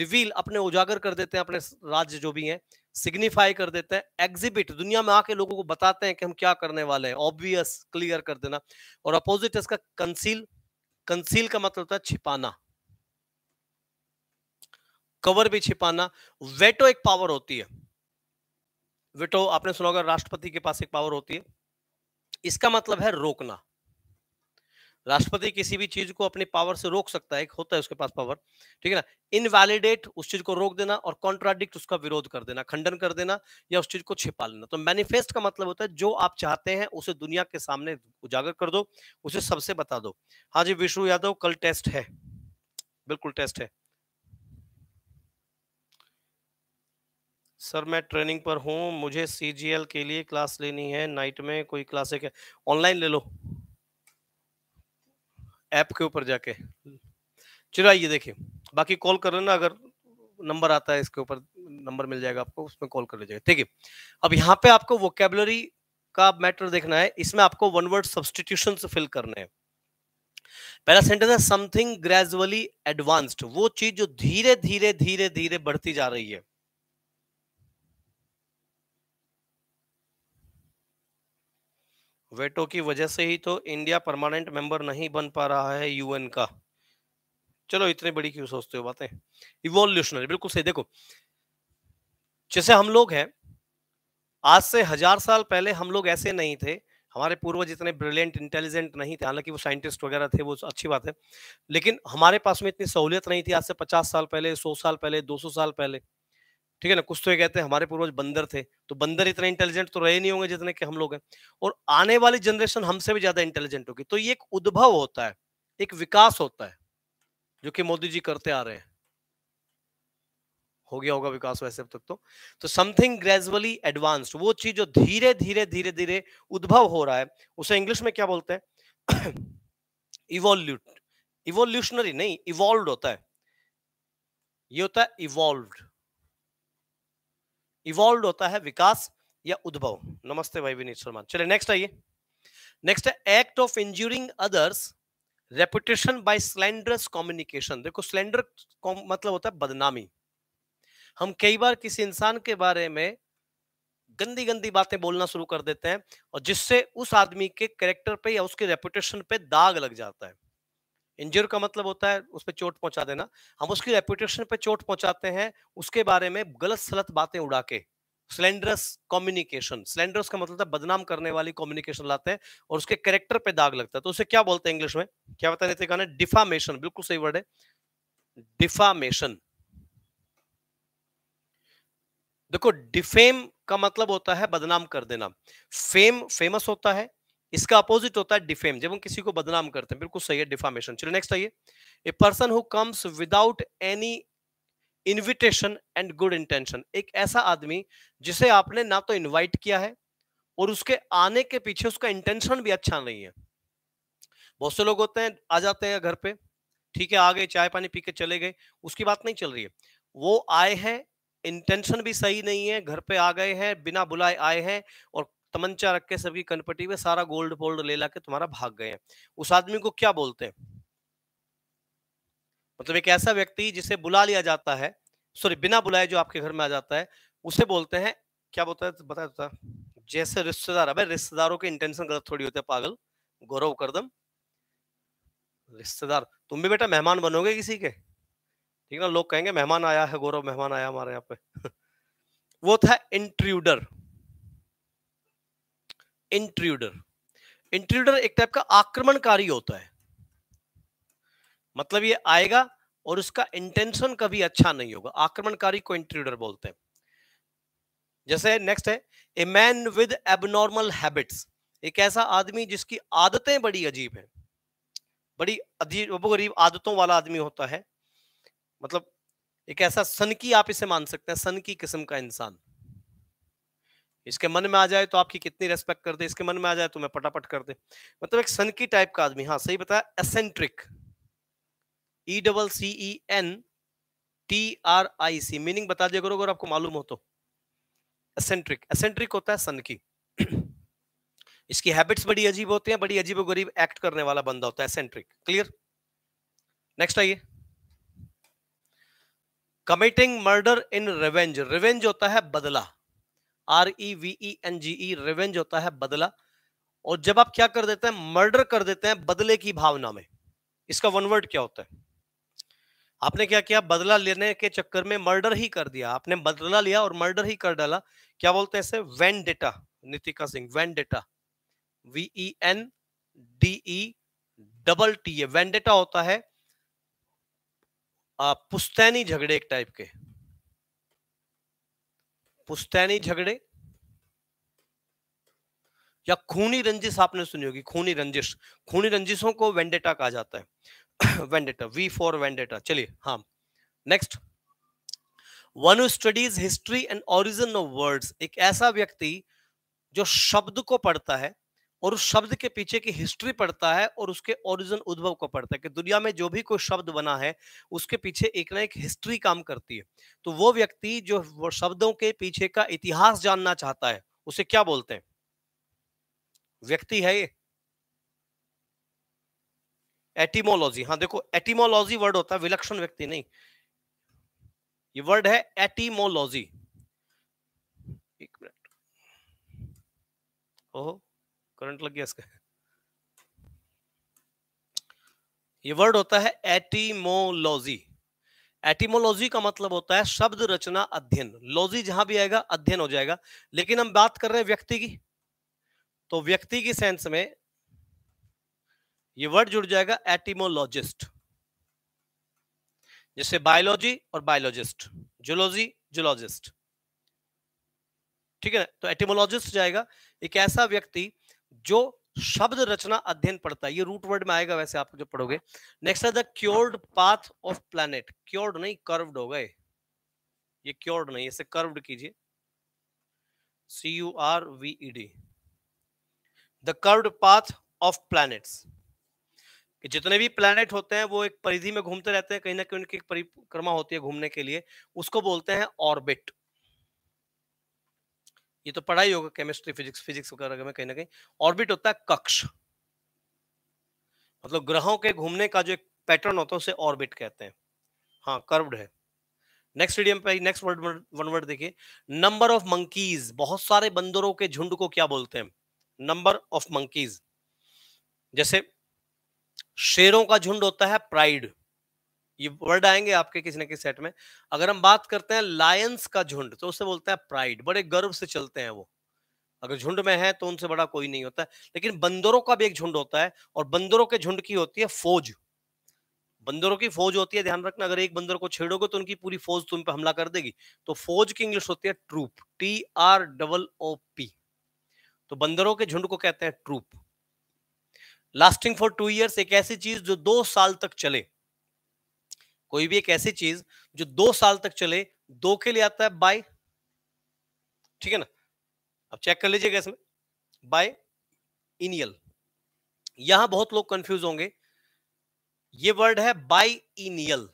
रिवील अपने उजागर कर देते हैं अपने राज्य जो भी हैं सिग्निफाई कर देते हैं एग्जिबिट दुनिया में आके लोगों को बताते हैं कि हम क्या करने वाले हैं ऑब्वियस क्लियर कर देना और अपोजिट इसका कंसील कंसील का मतलब होता है छिपाना कवर भी छिपाना वेटो एक पावर होती है विटो आपने सुना होगा राष्ट्रपति के पास एक पावर होती है इसका मतलब है रोकना राष्ट्रपति किसी भी चीज को अपनी पावर से रोक सकता है होता है उसके पास पावर ठीक है ना इनवैलिडेट उस चीज को रोक देना और कॉन्ट्राडिक्ट उसका विरोध कर देना खंडन कर देना या उस चीज को छिपा लेना तो मैनिफेस्ट का मतलब होता है जो आप चाहते हैं उसे दुनिया के सामने उजागर कर दो उसे सबसे बता दो हाँ जी विष्णु यादव कल टेस्ट है बिल्कुल टेस्ट है सर मैं ट्रेनिंग पर हूँ मुझे सी के लिए क्लास लेनी है नाइट में कोई क्लासे है ऑनलाइन ले लो ऐप के ऊपर जाके चलो आइए देखिए बाकी कॉल कर लेना अगर नंबर आता है इसके ऊपर नंबर मिल जाएगा आपको उसमें कॉल कर लीजिएगा ठीक है अब यहाँ पे आपको वोकेबलरी का मैटर देखना है इसमें आपको वन वर्ड सब्सटीट्यूशन फिल करने हैं पहला सेंटेंस है समथिंग ग्रेजुअली एडवांस्ड वो चीज जो धीरे धीरे धीरे धीरे बढ़ती जा रही है वेटो की वजह से ही तो इंडिया परमानेंट मेंबर नहीं बन पा रहा है यूएन का चलो इतनी बड़ी क्यों सोचते हो बातें इवोल्यूशनरी बिल्कुल सही देखो जैसे हम लोग हैं आज से हजार साल पहले हम लोग ऐसे नहीं थे हमारे पूर्वज इतने ब्रिलियंट इंटेलिजेंट नहीं थे हालांकि वो साइंटिस्ट वगैरह थे वो अच्छी बात है लेकिन हमारे पास में इतनी सहूलियत नहीं थी आज से पचास साल पहले सौ साल पहले दो साल पहले ठीक है ना कुछ तो ये कहते हैं हमारे पूर्वज बंदर थे तो बंदर इतने इंटेलिजेंट तो रहे नहीं होंगे जितने कि हम लोग हैं और आने वाली जनरेशन हमसे भी ज्यादा इंटेलिजेंट होगी तो ये एक उद्भव होता है एक विकास होता है जो कि मोदी जी करते आ रहे हैं हो गया होगा विकास वैसे अब तक तो तो समथिंग ग्रेजुअली एडवांस्ड वो चीज जो धीरे धीरे धीरे धीरे उद्भव हो रहा है उसे इंग्लिश में क्या बोलते हैं इवोल्यूट इवोल्यूशनरी नहीं इवॉल्व होता है ये होता है इवॉल्व इवॉल्व होता है विकास या उद्भव नमस्ते भाई विनीत शर्मा चलिए नेक्स्ट आइए नेक्स्ट है act of injuring others reputation by slender communication देखो स्लेंडर मतलब होता है बदनामी हम कई बार किसी इंसान के बारे में गंदी गंदी बातें बोलना शुरू कर देते हैं और जिससे उस आदमी के कैरेक्टर पे या उसके रेपुटेशन पे दाग लग जाता है इंजर का मतलब होता है उस पर चोट पहुंचा देना हम उसकी रेपुटेशन पर चोट पहुंचाते हैं उसके बारे में गलत सलत बातें उड़ा के स्लेंडरस कम्युनिकेशन स्लेंडरस का मतलब बदनाम करने वाली कम्युनिकेशन लाते हैं और उसके कैरेक्टर पे दाग लगता है तो उसे क्या बोलते हैं इंग्लिश में क्या बताया रहे थे डिफामेशन बिल्कुल सही वर्ड है डिफामेशन देखो डिफेम का मतलब होता है बदनाम कर देना फेम फेमस होता है इसका अपोजिट होता है डिफेम जब हम किसी को बदनाम करते हैं बिल्कुल सही है डिफामेशन चलो नेक्स्ट आइए a person who comes without any invitation and good intention एक ऐसा आदमी जिसे आपने ना तो इनवाइट किया है और उसके आने के पीछे उसका इंटेंशन भी अच्छा नहीं है बहुत से लोग होते हैं आ जाते हैं घर पे ठीक है आ गए चाय पानी पी के चले गए उसकी बात नहीं चल रही है वो आए हैं इंटेंशन भी सही नहीं है घर पे आ गए हैं बिना बुलाए आए हैं और तमंचा रख के सबकी कनपटी में सारा गोल्ड फोल्ड ले ला के तुम्हारा भाग गए हैं उस आदमी को क्या बोलते हैं मतलब एक ऐसा व्यक्ति जिसे बुला लिया जाता है सॉरी बिना बुलाए जो आपके घर में आ जाता है उसे बोलते हैं क्या बोलता है बताया था जैसे रिश्तेदार अब रिश्तेदारों के इंटेंशन गलत थोड़ी होते पागल गौरव करदम रिश्तेदार तुम भी बेटा मेहमान बनोगे किसी के ठीक ना लोग कहेंगे मेहमान आया है गौरव मेहमान आया हमारे यहाँ पे वो था इंट्रूडर इंट्रूडर इंट्रूडर एक टाइप का आक्रमणकारी होता है मतलब ये आएगा और उसका इंटेंशन कभी अच्छा नहीं होगा आक्रमणकारी को इंट्रूडर बोलते हैं जैसे नेक्स्ट है a man with abnormal habits एक ऐसा आदमी जिसकी आदतें बड़ी अजीब हैं बड़ी अजीब गरीब आदतों वाला आदमी होता है मतलब एक ऐसा सनकी आप इसे मान सकते हैं सनकी किस्म का इंसान इसके मन में आ जाए तो आपकी कितनी रेस्पेक्ट कर दे इसके मन में आ जाए तो मैं पटापट कर दे मतलब एक सनकी टाइप का आदमी हाँ सही बताया eccentric E double C E N T R I C meaning बता दिया करो अगर आपको मालूम हो तो एसेंट्रिक एसेंट्रिक होता है सन की इसकी हैबिट्स बड़ी अजीब होती हैं बड़ी अजीब गरीब एक्ट करने वाला बंदा होता है एसेंट्रिक क्लियर नेक्स्ट आइए committing murder in revenge revenge होता है बदला R E V E N G E revenge होता है बदला और जब आप क्या कर देते हैं मर्डर कर देते हैं बदले की भावना में इसका वन वर्ड क्या होता है आपने क्या किया बदला लेने के चक्कर में मर्डर ही कर दिया आपने बदला लिया और मर्डर ही कर डाला क्या बोलते हैं इसे vendetta Nitika Singh vendetta V E N D E double T A vendetta होता है पुस्तैनी झगड़े एक टाइप के पुस्तैनी झगड़े या खूनी रंजिश आपने सुनी होगी खूनी रंजिश खूनी रंजिशों को वेंडेटा कहा जाता है वेंडेटा वी फॉर वेंडेटा चलिए हाँ next one studies history and origin of words एक ऐसा व्यक्ति जो शब्द को पढ़ता है और उस शब्द के पीछे की हिस्ट्री पढ़ता है और उसके ओरिजिन उद्भव को पढ़ता है कि दुनिया में जो भी कोई शब्द बना है उसके पीछे एक ना एक हिस्ट्री काम करती है तो वो व्यक्ति जो वो शब्दों के पीछे का इतिहास जानना चाहता है उसे क्या बोलते हैं व्यक्ति है ये एटीमोलॉजी हाँ देखो एटीमोलॉजी वर्ड होता है विलक्षण व्यक्ति नहीं ये वर्ड है एटीमोलॉजी एक मिनट ओहो करंट लग गया इसका ये वर्ड होता है एटीमोलॉजी एटीमोलॉजी का मतलब होता है शब्द रचना अध्ययन लॉजी जहां भी आएगा अध्ययन हो जाएगा लेकिन हम बात कर रहे हैं व्यक्ति की तो व्यक्ति की सेंस में ये वर्ड जुड़ जाएगा एटीमोलॉजिस्ट जैसे बायोलॉजी और बायोलॉजिस्ट जूलॉजी जूलॉजिस्ट ठीक है ना तो एटीमोलॉजिस्ट जाएगा एक ऐसा व्यक्ति जो शब्द रचना अध्ययन पड़ता है ये रूट वर्ड में आएगा वैसे आप जब पढ़ोगे नेक्स्ट है the cured path of planet cured नहीं कर्व्ड हो गए ये क्योर्ड नहीं इसे कर्व्ड कीजिए C U R V E D the curved path of planets कि जितने भी प्लैनेट होते हैं वो एक परिधि में घूमते रहते हैं कहीं ना कहीं उनकी एक परिक्रमा होती है घूमने के लिए उसको बोलते हैं ऑर्बिट ये तो पढ़ाई होगा केमिस्ट्री फिजिक्स फिजिक्स वगैरह में कहीं ना कहीं ऑर्बिट होता है कक्ष मतलब ग्रहों के घूमने का जो एक पैटर्न होता है उसे ऑर्बिट कहते हैं हाँ कर्व्ड है नेक्स्ट रीडियम पे नेक्स्ट वर्ड वन वर्ड देखिए नंबर ऑफ मंकीज बहुत सारे बंदरों के झुंड को क्या बोलते हैं नंबर ऑफ मंकीज जैसे शेरों का झुंड होता है प्राइड ये वर्ड आएंगे आपके किसी न किसी सेट में अगर हम बात करते हैं लायंस का झुंड तो उसे बोलते हैं प्राइड बड़े गर्व से चलते हैं वो अगर झुंड में है तो उनसे बड़ा कोई नहीं होता है लेकिन बंदरों का भी एक झुंड होता है और बंदरों के झुंड की होती है फौज बंदरों की फौज होती है ध्यान रखना अगर एक बंदर को छेड़ोगे तो उनकी पूरी फौज तुम पे हमला कर देगी तो फौज की इंग्लिश होती है troop T R double O P तो बंदरों के झुंड को कहते हैं troop lasting for two years एक ऐसी चीज जो दो साल तक चले कोई भी एक ऐसी चीज जो दो साल तक चले दो के लिए आता है बाय ठीक है ना अब चेक कर लीजिएगा इसमें बाय इनियल यहां बहुत लोग कंफ्यूज होंगे ये वर्ड है बाय इनियल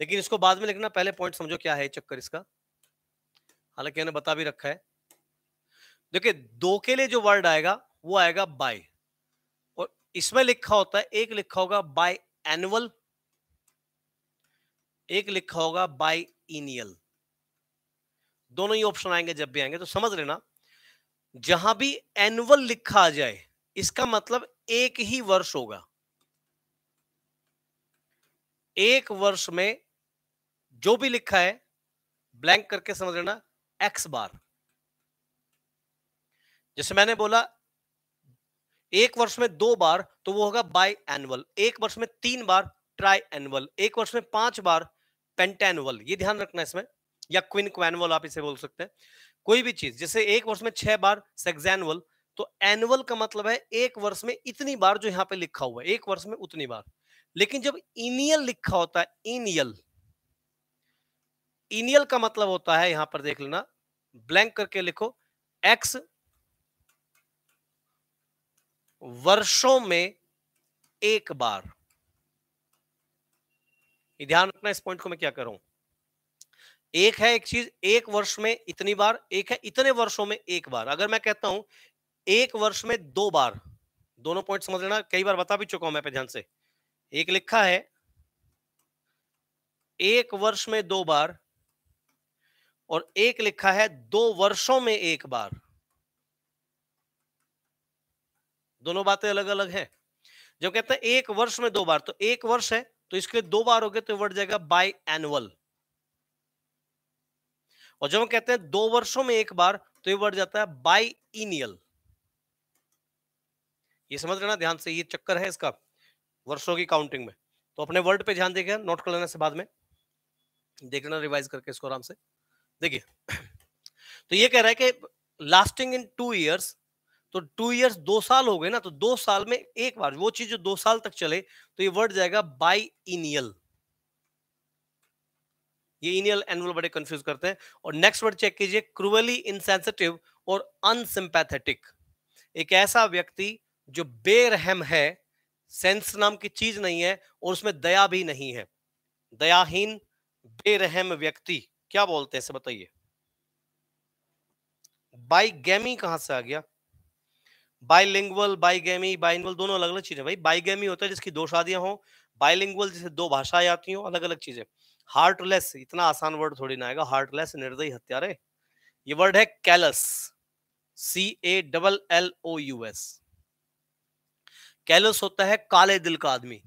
लेकिन इसको बाद में लिखना पहले पॉइंट समझो क्या है चक्कर इसका हालांकि मैंने बता भी रखा है देखिए दो के लिए जो वर्ड आएगा वो आएगा बाय और इसमें लिखा होता है एक लिखा होगा बाय एनुअल एक लिखा होगा बाई इनियल दोनों ही ऑप्शन आएंगे जब भी आएंगे तो समझ लेना जहां भी एनुअल लिखा आ जाए इसका मतलब एक ही वर्ष होगा एक वर्ष में जो भी लिखा है ब्लैंक करके समझ लेना एक्स बार जैसे मैंने बोला एक वर्ष में दो बार तो वो होगा बाई एनुअल एक वर्ष में तीन बार ट्राई एनुअल एक वर्ष में पांच बार पेंटेनवल ये ध्यान रखना इसमें या क्विन क्वेनवल आप इसे बोल सकते हैं कोई भी चीज जैसे एक वर्ष में छह बार सेक्सैनवल तो एनुअल का मतलब है एक वर्ष में इतनी बार जो यहाँ पे लिखा हुआ है एक वर्ष में उतनी बार लेकिन जब इनियल लिखा होता है इनियल इनियल का मतलब होता है यहां पर देख लेना ब्लैंक करके लिखो एक्स वर्षों में एक बार ध्यान रखना इस पॉइंट को मैं क्या करूं एक है एक चीज एक वर्ष में इतनी बार एक है इतने वर्षों में एक बार अगर मैं कहता हूं एक वर्ष में दो बार दोनों पॉइंट समझ लेना कई बार बता भी चुका हूं मैं ध्यान से एक लिखा है एक वर्ष में दो बार और एक लिखा है दो वर्षों में एक बार दोनों बातें अलग अलग हैं जब कहते हैं एक वर्ष में दो बार तो एक वर्ष है तो इसके लिए दो बार हो गए तो वर्ड जाएगा बाय एनुअल और जब हम कहते हैं दो वर्षों में एक बार तो ये वर्ड जाता है बाय इनियल ये समझ लेना ध्यान से ये चक्कर है इसका वर्षों की काउंटिंग में तो अपने वर्ड पे ध्यान देखें नोट कर लेना से बाद में देख लेना रिवाइज करके इसको आराम से देखिए तो ये कह रहा है कि लास्टिंग इन टू ईयर्स तो टू इयर्स दो साल हो गए ना तो दो साल में एक बार वो चीज जो दो साल तक चले तो ये वर्ड जाएगा बाई इनियल ये इनियल एनुअल बड़े कंफ्यूज करते हैं और नेक्स्ट वर्ड चेक कीजिए क्रुअली इनसेंसिटिव और अनसिंपैथेटिक एक ऐसा व्यक्ति जो बेरहम है सेंस नाम की चीज नहीं है और उसमें दया भी नहीं है दयाहीन बेरहम व्यक्ति क्या बोलते हैं बताइए बाई गैमी कहां से आ गया बाइलिंगुअल बाइगेमी बाइनवल दोनों अलग अलग चीजें भाई बाइगेमी होता है जिसकी दो शादियां हों बाइलिंगुअल जिसे दो भाषाएं आती हों अलग अलग चीजें हार्टलेस इतना आसान वर्ड थोड़ी ना आएगा हार्टलेस निर्दयी हत्यारे ये वर्ड है callous C A double L O U S callous होता है काले दिल का आदमी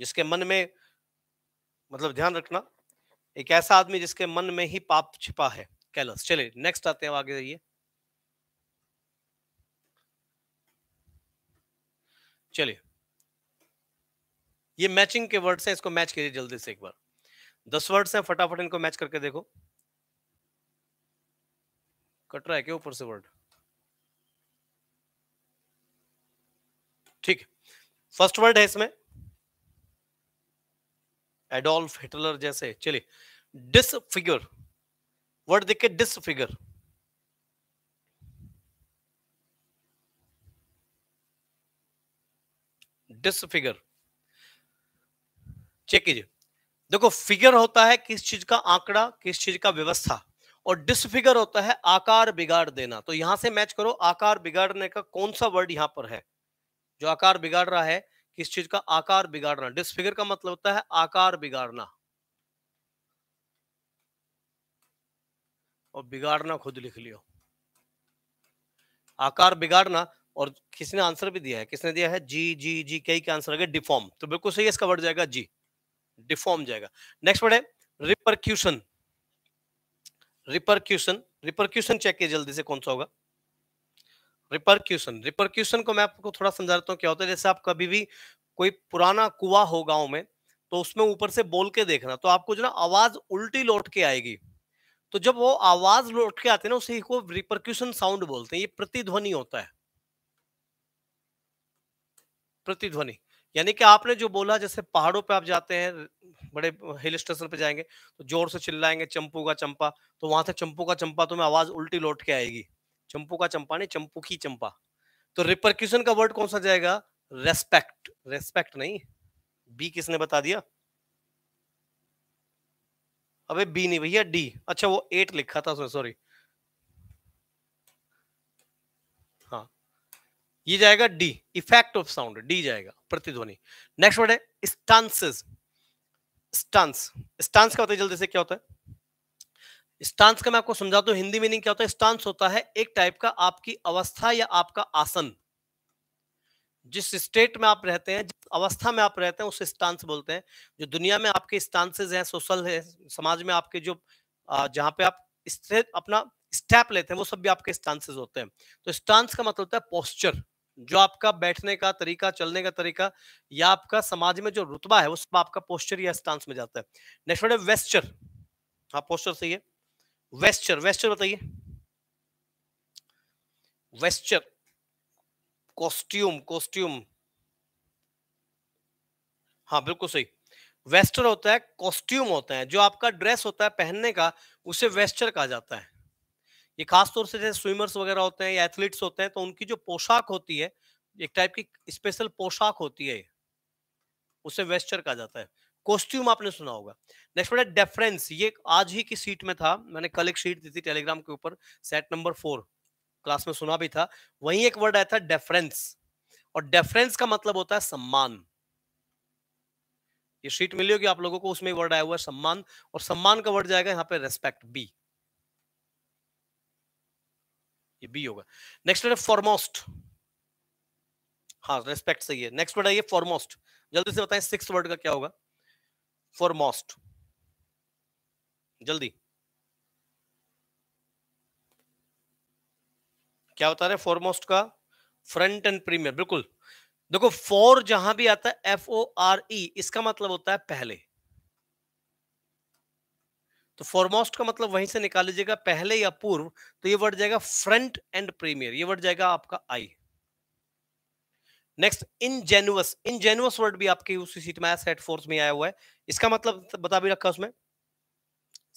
जिसके मन में मतलब ध्यान रखना एक ऐसा आदमी जिसके मन में ही पाप छिपा है कैलस चले नेक्स्ट आते हैं आगे जाइए चलिए ये मैचिंग के वर्ड्स हैं इसको मैच कीजिए जल्दी से एक बार दस वर्ड्स हैं फटाफट इनको मैच करके देखो कट रहा है क्या ऊपर से वर्ड ठीक फर्स्ट वर्ड है इसमें एडोल्फ हिटलर जैसे चलिए डिसफिगर वर्ड देख के डिसफिगर डिसफिगर चेक कीजिए देखो फिगर होता है किस चीज का आंकड़ा किस चीज का व्यवस्था और डिसफिगर होता है आकार बिगाड़ देना तो यहां से मैच करो आकार बिगाड़ने का कौन सा वर्ड यहां पर है जो आकार बिगाड़ रहा है किस चीज का आकार बिगाड़ना डिसफिगर का मतलब होता है आकार बिगाड़ना और बिगाड़ना खुद लिख लियो आकार बिगाड़ना और किसी ने आंसर भी दिया है किसने दिया है जी जी जी कई के आंसर आ गए डिफॉर्म तो बिल्कुल सही इसका वर्ड जाएगा जी डिफॉर्म जाएगा नेक्स्ट वर्ड है रिपरक्यूशन रिपरक्यूशन रिपरक्यूशन चेक किए जल्दी से कौन सा होगा रिपरक्यूशन रिपरक्यूशन को मैं आपको थोड़ा समझा देता हूँ क्या होता है जैसे आप कभी भी कोई पुराना कुआ हो गांव में तो उसमें ऊपर से बोल के देखना तो आपको जो ना आवाज उल्टी लौट के आएगी तो जब वो आवाज लौट के आते हैं ना उसी को रिपरक्यूशन साउंड बोलते हैं ये प्रतिध्वनि होता है प्रतिध्वनि यानी कि आपने जो बोला जैसे पहाड़ों पे आप जाते हैं बड़े हिल स्टेशन पे जाएंगे तो जोर से चिल्लाएंगे चंपू का चंपा तो वहां से चंपू का चंपा तुम्हें आवाज उल्टी लौट के आएगी चंपू का चंपा नहीं चंपू की चंपा तो रिपरक्यूशन का वर्ड कौन सा जाएगा रेस्पेक्ट रेस्पेक्ट नहीं बी किसने बता दिया अबे बी नहीं भैया डी अच्छा वो एट लिखा था सॉरी ये जाएगा D effect of sound D जाएगा प्रतिध्वनि नेक्स्ट वर्ड है स्टांसेस स्टांस स्टांस का होता है जल्दी से क्या होता है स्टांस का मैं आपको समझाता हूँ हिंदी मीनिंग क्या होता है स्टांस होता है एक टाइप का आपकी अवस्था या आपका आसन जिस स्टेट में आप रहते हैं जिस अवस्था में आप रहते हैं उसे स्टांस बोलते हैं जो दुनिया में आपके स्टांसेज हैं सोशल है समाज में आपके जो जहां पे आप अपना स्टेप लेते हैं वो सब भी आपके स्टांसेज होते हैं तो स्टांस का मतलब होता है पोस्चर जो आपका बैठने का तरीका चलने का तरीका या आपका समाज में जो रुतबा है उस पर आपका पोस्चर या स्टांस में जाता है नेक्स्ट वर्ड है वेस्टर हाँ पोस्चर सही है वेस्टर वेस्टर बताइए वेस्टर कॉस्ट्यूम कॉस्ट्यूम हाँ बिल्कुल सही वेस्टर होता है कॉस्ट्यूम होता है जो आपका ड्रेस होता है पहनने का उसे वेस्टर कहा जाता है ये खासतौर से जैसे स्विमर्स वगैरह होते हैं या एथलीट्स होते हैं तो उनकी जो पोशाक होती है एक टाइप की स्पेशल पोशाक होती है उसे वेस्टर कहा जाता है कॉस्ट्यूम आपने सुना होगा नेक्स्ट बड़ा डेफरेंस ये आज ही की सीट में था मैंने कल एक सीट दी थी टेलीग्राम के ऊपर सेट नंबर फोर क्लास में सुना भी था वही एक वर्ड आया था डेफरेंस और डेफरेंस का मतलब होता है सम्मान ये शीट मिली होगी आप लोगों को उसमें वर्ड आया हुआ है सम्मान और सम्मान का वर्ड जाएगा यहाँ पे रेस्पेक्ट बी ये बी होगा नेक्स्ट वर्ड है फॉरमोस्ट हाँ रेस्पेक्ट सही है नेक्स्ट वर्ड है ये फॉरमोस्ट जल्दी से बताएं सिक्स वर्ड का क्या होगा फॉरमोस्ट जल्दी क्या बता रहे फॉरमोस्ट का फ्रंट एंड प्रीमियर बिल्कुल देखो फॉर जहां भी आता है एफ ओ आर ई इसका मतलब होता है पहले तो फॉरमोस्ट का मतलब वहीं से निकाल लीजिएगा पहले या पूर्व तो ये वर्ड जाएगा फ्रंट एंड प्रीमियर ये वर्ड जाएगा आपका आई नेक्स्ट इनजेनुअस इनजेनुअस वर्ड भी आपके उसी सीट में आया सेट फोर्स में आया हुआ है इसका मतलब बता भी रखा उसमें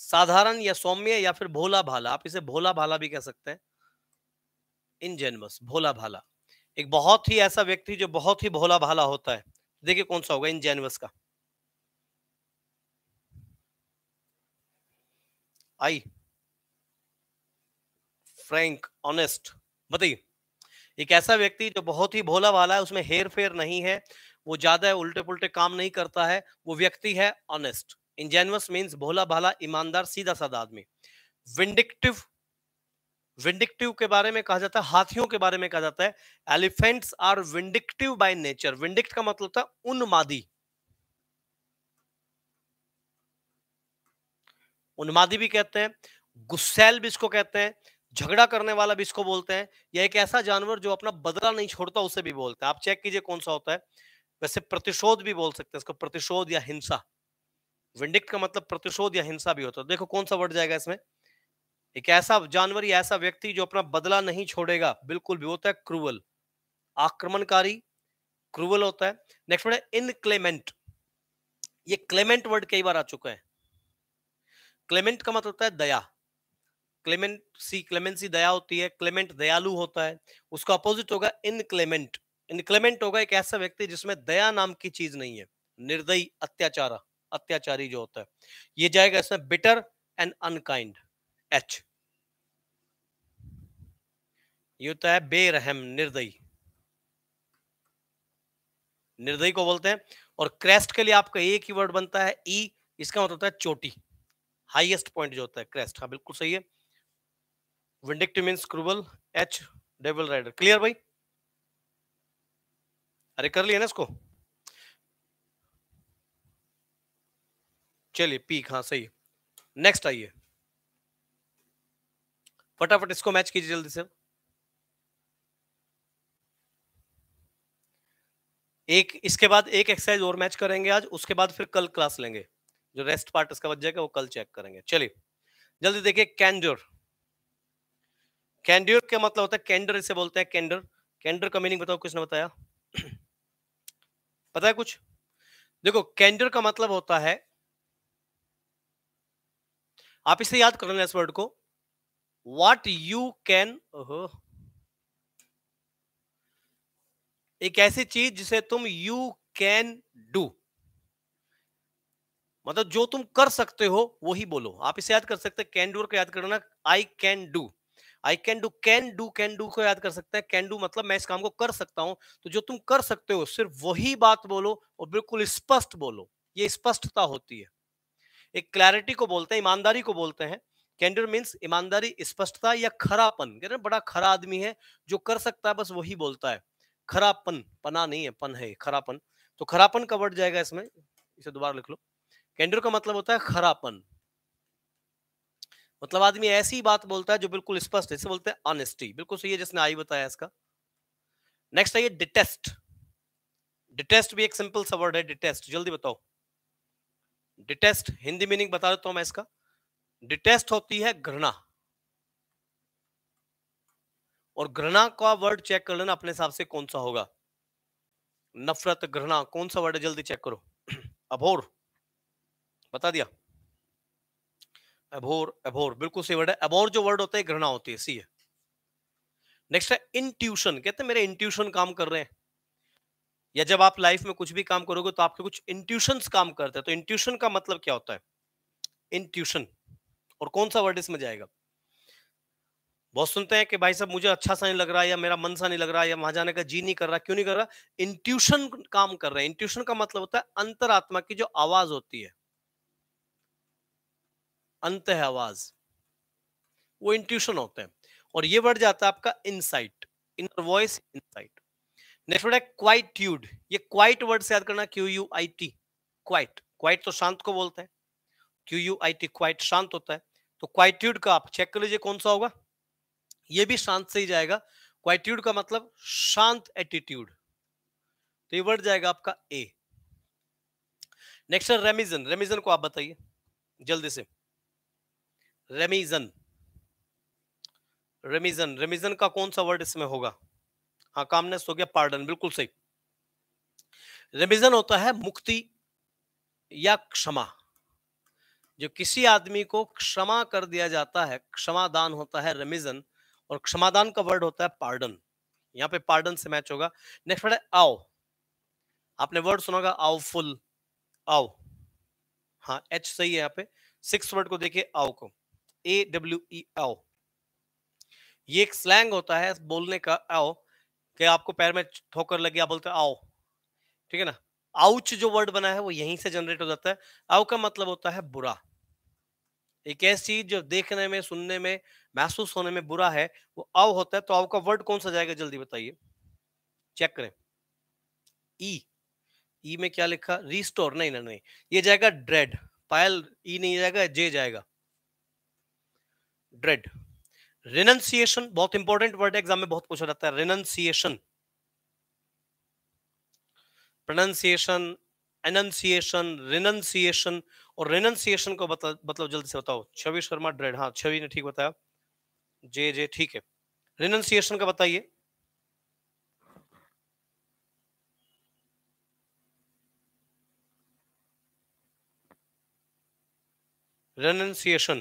साधारण या सौम्य या फिर भोला भाला आप इसे भोला भाला भी कह सकते हैं इनजेनुअस भोला भाला एक बहुत ही ऐसा व्यक्ति जो बहुत ही भोला भाला होता है देखिए कौन सा होगा इनजेनुअस का आई फ्रैंक ऑनेस्ट बताइए एक ऐसा व्यक्ति जो बहुत ही भोला वाला है उसमें हेर फेर नहीं है वो ज्यादा उल्टे पुल्टे काम नहीं करता है वो व्यक्ति है ऑनेस्ट इंजेनवस मीन्स भोला भाला ईमानदार सीधा साधा आदमी विंडिक्टिव विंडिक्टिव के बारे में कहा जाता है हाथियों के बारे में कहा जाता है elephants are vindictive by nature vindict का मतलब था उन्मादी उन्मादी भी कहते हैं गुस्सेल भी इसको कहते हैं झगड़ा करने वाला भी इसको बोलते हैं या एक ऐसा जानवर जो अपना बदला नहीं छोड़ता उसे भी बोलते हैं आप चेक कीजिए कौन सा होता है वैसे प्रतिशोध भी बोल सकते हैं इसको प्रतिशोध या हिंसा विंडिक का मतलब प्रतिशोध या हिंसा भी होता है देखो कौन सा वर्ड जाएगा इसमें एक ऐसा जानवर या ऐसा व्यक्ति जो अपना बदला नहीं छोड़ेगा बिल्कुल भी होता है क्रूवल आक्रमणकारी क्रूवल होता है नेक्स्ट वर्ड है इनक्लेमेंट ये क्लेमेंट वर्ड कई बार आ चुका है क्लेमेंट का मतलब होता है दया क्लेमेंट क्लेमेंसी क्लेमेंसी दया होती है क्लेमेंट दयालु होता है उसका अपोजिट होगा इनक्लेमेंट इनक्लेमेंट होगा एक ऐसा व्यक्ति जिसमें दया नाम की चीज नहीं है निर्दयी अत्याचार अत्याचारी जो होता है ये जाएगा इसमें बिटर एंड अनकाइंड एच ये होता है बेरहम निर्दयी निर्दयी को बोलते हैं और क्रेस्ट के लिए आपका एक ही वर्ड बनता है ई e, इसका मतलब होता है चोटी हाईएस्ट पॉइंट जो होता है क्रेस्ट हाँ बिल्कुल सही है विंडिक्टिव मीन्स क्रूबल एच डेबल राइडर क्लियर भाई अरे कर लिया ना इसको चलिए पीक हाँ सही नेक्स्ट आइए फटाफट इसको मैच कीजिए जल्दी से एक इसके बाद एक एक्सरसाइज और मैच करेंगे आज उसके बाद फिर कल क्लास लेंगे जो रेस्ट पार्ट इसका बच जाएगा वो कल चेक करेंगे चलिए जल्दी देखिए कैंडर कैंडर का मतलब होता है कैंडर इसे बोलते हैं कैंडर कैंडर का मीनिंग बताओ किसने बताया पता है कुछ देखो कैंडर का मतलब होता है आप इसे याद कर लेना इस वर्ड को वॉट यू कैन एक ऐसी चीज जिसे तुम यू कैन डू मतलब जो तुम कर सकते हो वही बोलो आप इसे याद कर सकते हैं कैन डू को याद करना I can do I can do can do can do को याद कर सकते हैं कैन डू मतलब मैं इस काम को कर सकता हूं तो जो तुम कर सकते हो सिर्फ वही बात बोलो और बिल्कुल स्पष्ट बोलो ये स्पष्टता होती है एक क्लैरिटी को बोलते हैं ईमानदारी को बोलते हैं कैंडर मीन्स ईमानदारी स्पष्टता या खरापन कह रहे बड़ा खरा आदमी है जो कर सकता है बस वही बोलता है खरापन पना नहीं है पन है खरापन तो खरापन का वर्ड जाएगा इसमें इसे दोबारा लिख लो कैंडर का मतलब होता है खरापन मतलब आदमी ऐसी बात बोलता है जो बिल्कुल स्पष्ट है इसे बोलते हैं ऑनेस्टी बिल्कुल सही है जिसने आई बताया इसका नेक्स्ट आइए डिटेस्ट डिटेस्ट भी एक सिंपल सा वर्ड है डिटेस्ट जल्दी बताओ डिटेस्ट हिंदी मीनिंग बता देता हूं मैं इसका डिटेस्ट होती है घृणा और घृणा का वर्ड चेक कर लेना अपने हिसाब से कौन सा होगा नफरत घृणा कौन सा वर्ड है जल्दी चेक करो अभोर बता दिया अभोर अभोर बिल्कुल सही वर्ड है अभोर जो वर्ड होता है घृणा होती है सी है नेक्स्ट है इंट्यूशन कहते हैं मेरे इंट्यूशन काम कर रहे हैं या जब आप लाइफ में कुछ भी काम करोगे तो आपके कुछ इंट्यूशन काम करते हैं तो इंट्यूशन का मतलब क्या होता है इंट्यूशन और कौन सा वर्ड इसमें जाएगा बहुत सुनते हैं कि भाई साहब मुझे अच्छा सा नहीं लग रहा है या मेरा मन सा नहीं लग रहा है या वहां जाने का जी नहीं कर रहा क्यों नहीं कर रहा इंट्यूशन काम कर रहे हैं इंट्यूशन का मतलब होता है अंतरात्मा की जो आवाज होती है अंत है आवाज वो इंट्यूशन होते हैं और ये बढ़ जाता है आपका insight inner voice insight next word है क्वाइट्यूड ये क्वाइट वर्ड से याद करना Q U I T quite quite तो शांत को बोलते हैं Q U I T quite शांत होता है तो क्वाइट्यूड का आप चेक कर लीजिए कौन सा होगा ये भी शांत से ही जाएगा क्वाइट्यूड का मतलब शांत एटीट्यूड तो ये वर्ड जाएगा आपका ए नेक्स्ट है रेमिजन रेमिजन को आप बताइए जल्दी से रेमिजन रेमिजन रेमिजन का कौन सा वर्ड इसमें होगा हाँ कामनेस हो गया पार्डन बिल्कुल सही रेमिजन होता है मुक्ति या क्षमा जो किसी आदमी को क्षमा कर दिया जाता है क्षमादान होता है रेमिजन और क्षमादान का वर्ड होता है पार्डन यहां पे पार्डन से मैच होगा नेक्स्ट वर्ड है आओ आपने वर्ड सुना होगा आओ फुल आओ हाँ एच सही है यहाँ पे सिक्स वर्ड को देखिए आओ को ए डब्ल्यू ई आओ ये एक स्लैंग होता है बोलने का आओ कि आपको पैर में ठोकर लगी आप बोलते आओ ठीक है ना आउच जो वर्ड बना है वो यहीं से जनरेट हो जाता है आओ का मतलब होता है बुरा एक ऐसी चीज जो देखने में सुनने में महसूस होने में बुरा है वो आओ होता है तो आओ का वर्ड कौन सा जाएगा जल्दी बताइए चेक करें ई e। ई e में क्या लिखा रिस्टोर नहीं ना नहीं ये जाएगा ड्रेड पायल ई e नहीं जाएगा जे जाएगा ड्रेड रिनंसिएशन बहुत इंपॉर्टेंट वर्ड एग्जाम में बहुत पूछा जाता है रिनंसिएशन प्रोनाउंसिएशन एनंसिएशन रिनंसिएशन और रिनंसिएशन को मतलब जल्दी से बताओ छवि शर्मा ड्रेड हाँ छवि ने ठीक बताया जे जे ठीक है रिनंसिएशन का बताइए renunciation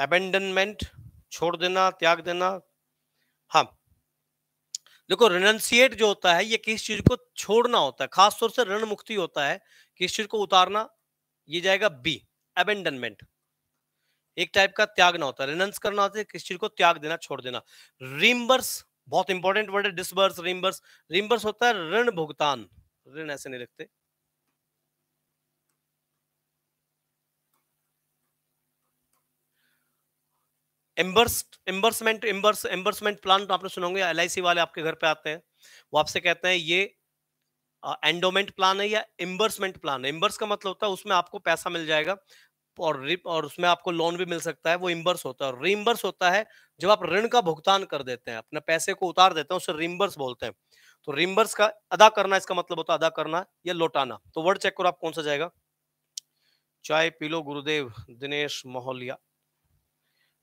एबेंडनमेंट छोड़ देना त्याग देना हाँ देखो रिनंसिएट जो होता है ये किस चीज को छोड़ना होता है खासतौर से ऋण मुक्ति होता है किस चीज को उतारना ये जाएगा बी एबेंडनमेंट एक टाइप का त्यागना होता है रिनंस करना होता है किस चीज को त्याग देना छोड़ देना रिम्बर्स बहुत इंपॉर्टेंट वर्ड है डिसबर्स रिम्बर्स रिम्बर्स होता है ऋण भुगतान ऋण ऐसे नहीं लिखते एम्बर्स एम्बर्समेंट एम्बर्स एम्बर्समेंट प्लान तो आपने सुना होगा एल वाले आपके घर पे आते हैं वो आपसे कहते हैं ये एंडोमेंट प्लान है या एम्बर्समेंट प्लान है एम्बर्स का मतलब होता है उसमें आपको पैसा मिल जाएगा और और उसमें आपको लोन भी मिल सकता है वो इम्बर्स होता है और रिम्बर्स होता है जब आप ऋण का भुगतान कर देते हैं अपने पैसे को उतार देते हैं उसे रिम्बर्स बोलते हैं तो रिम्बर्स का अदा करना इसका मतलब होता है अदा करना या लौटाना तो वर्ड चेक करो आप कौन सा जाएगा चाय पी लो गुरुदेव दिनेश मोहलिया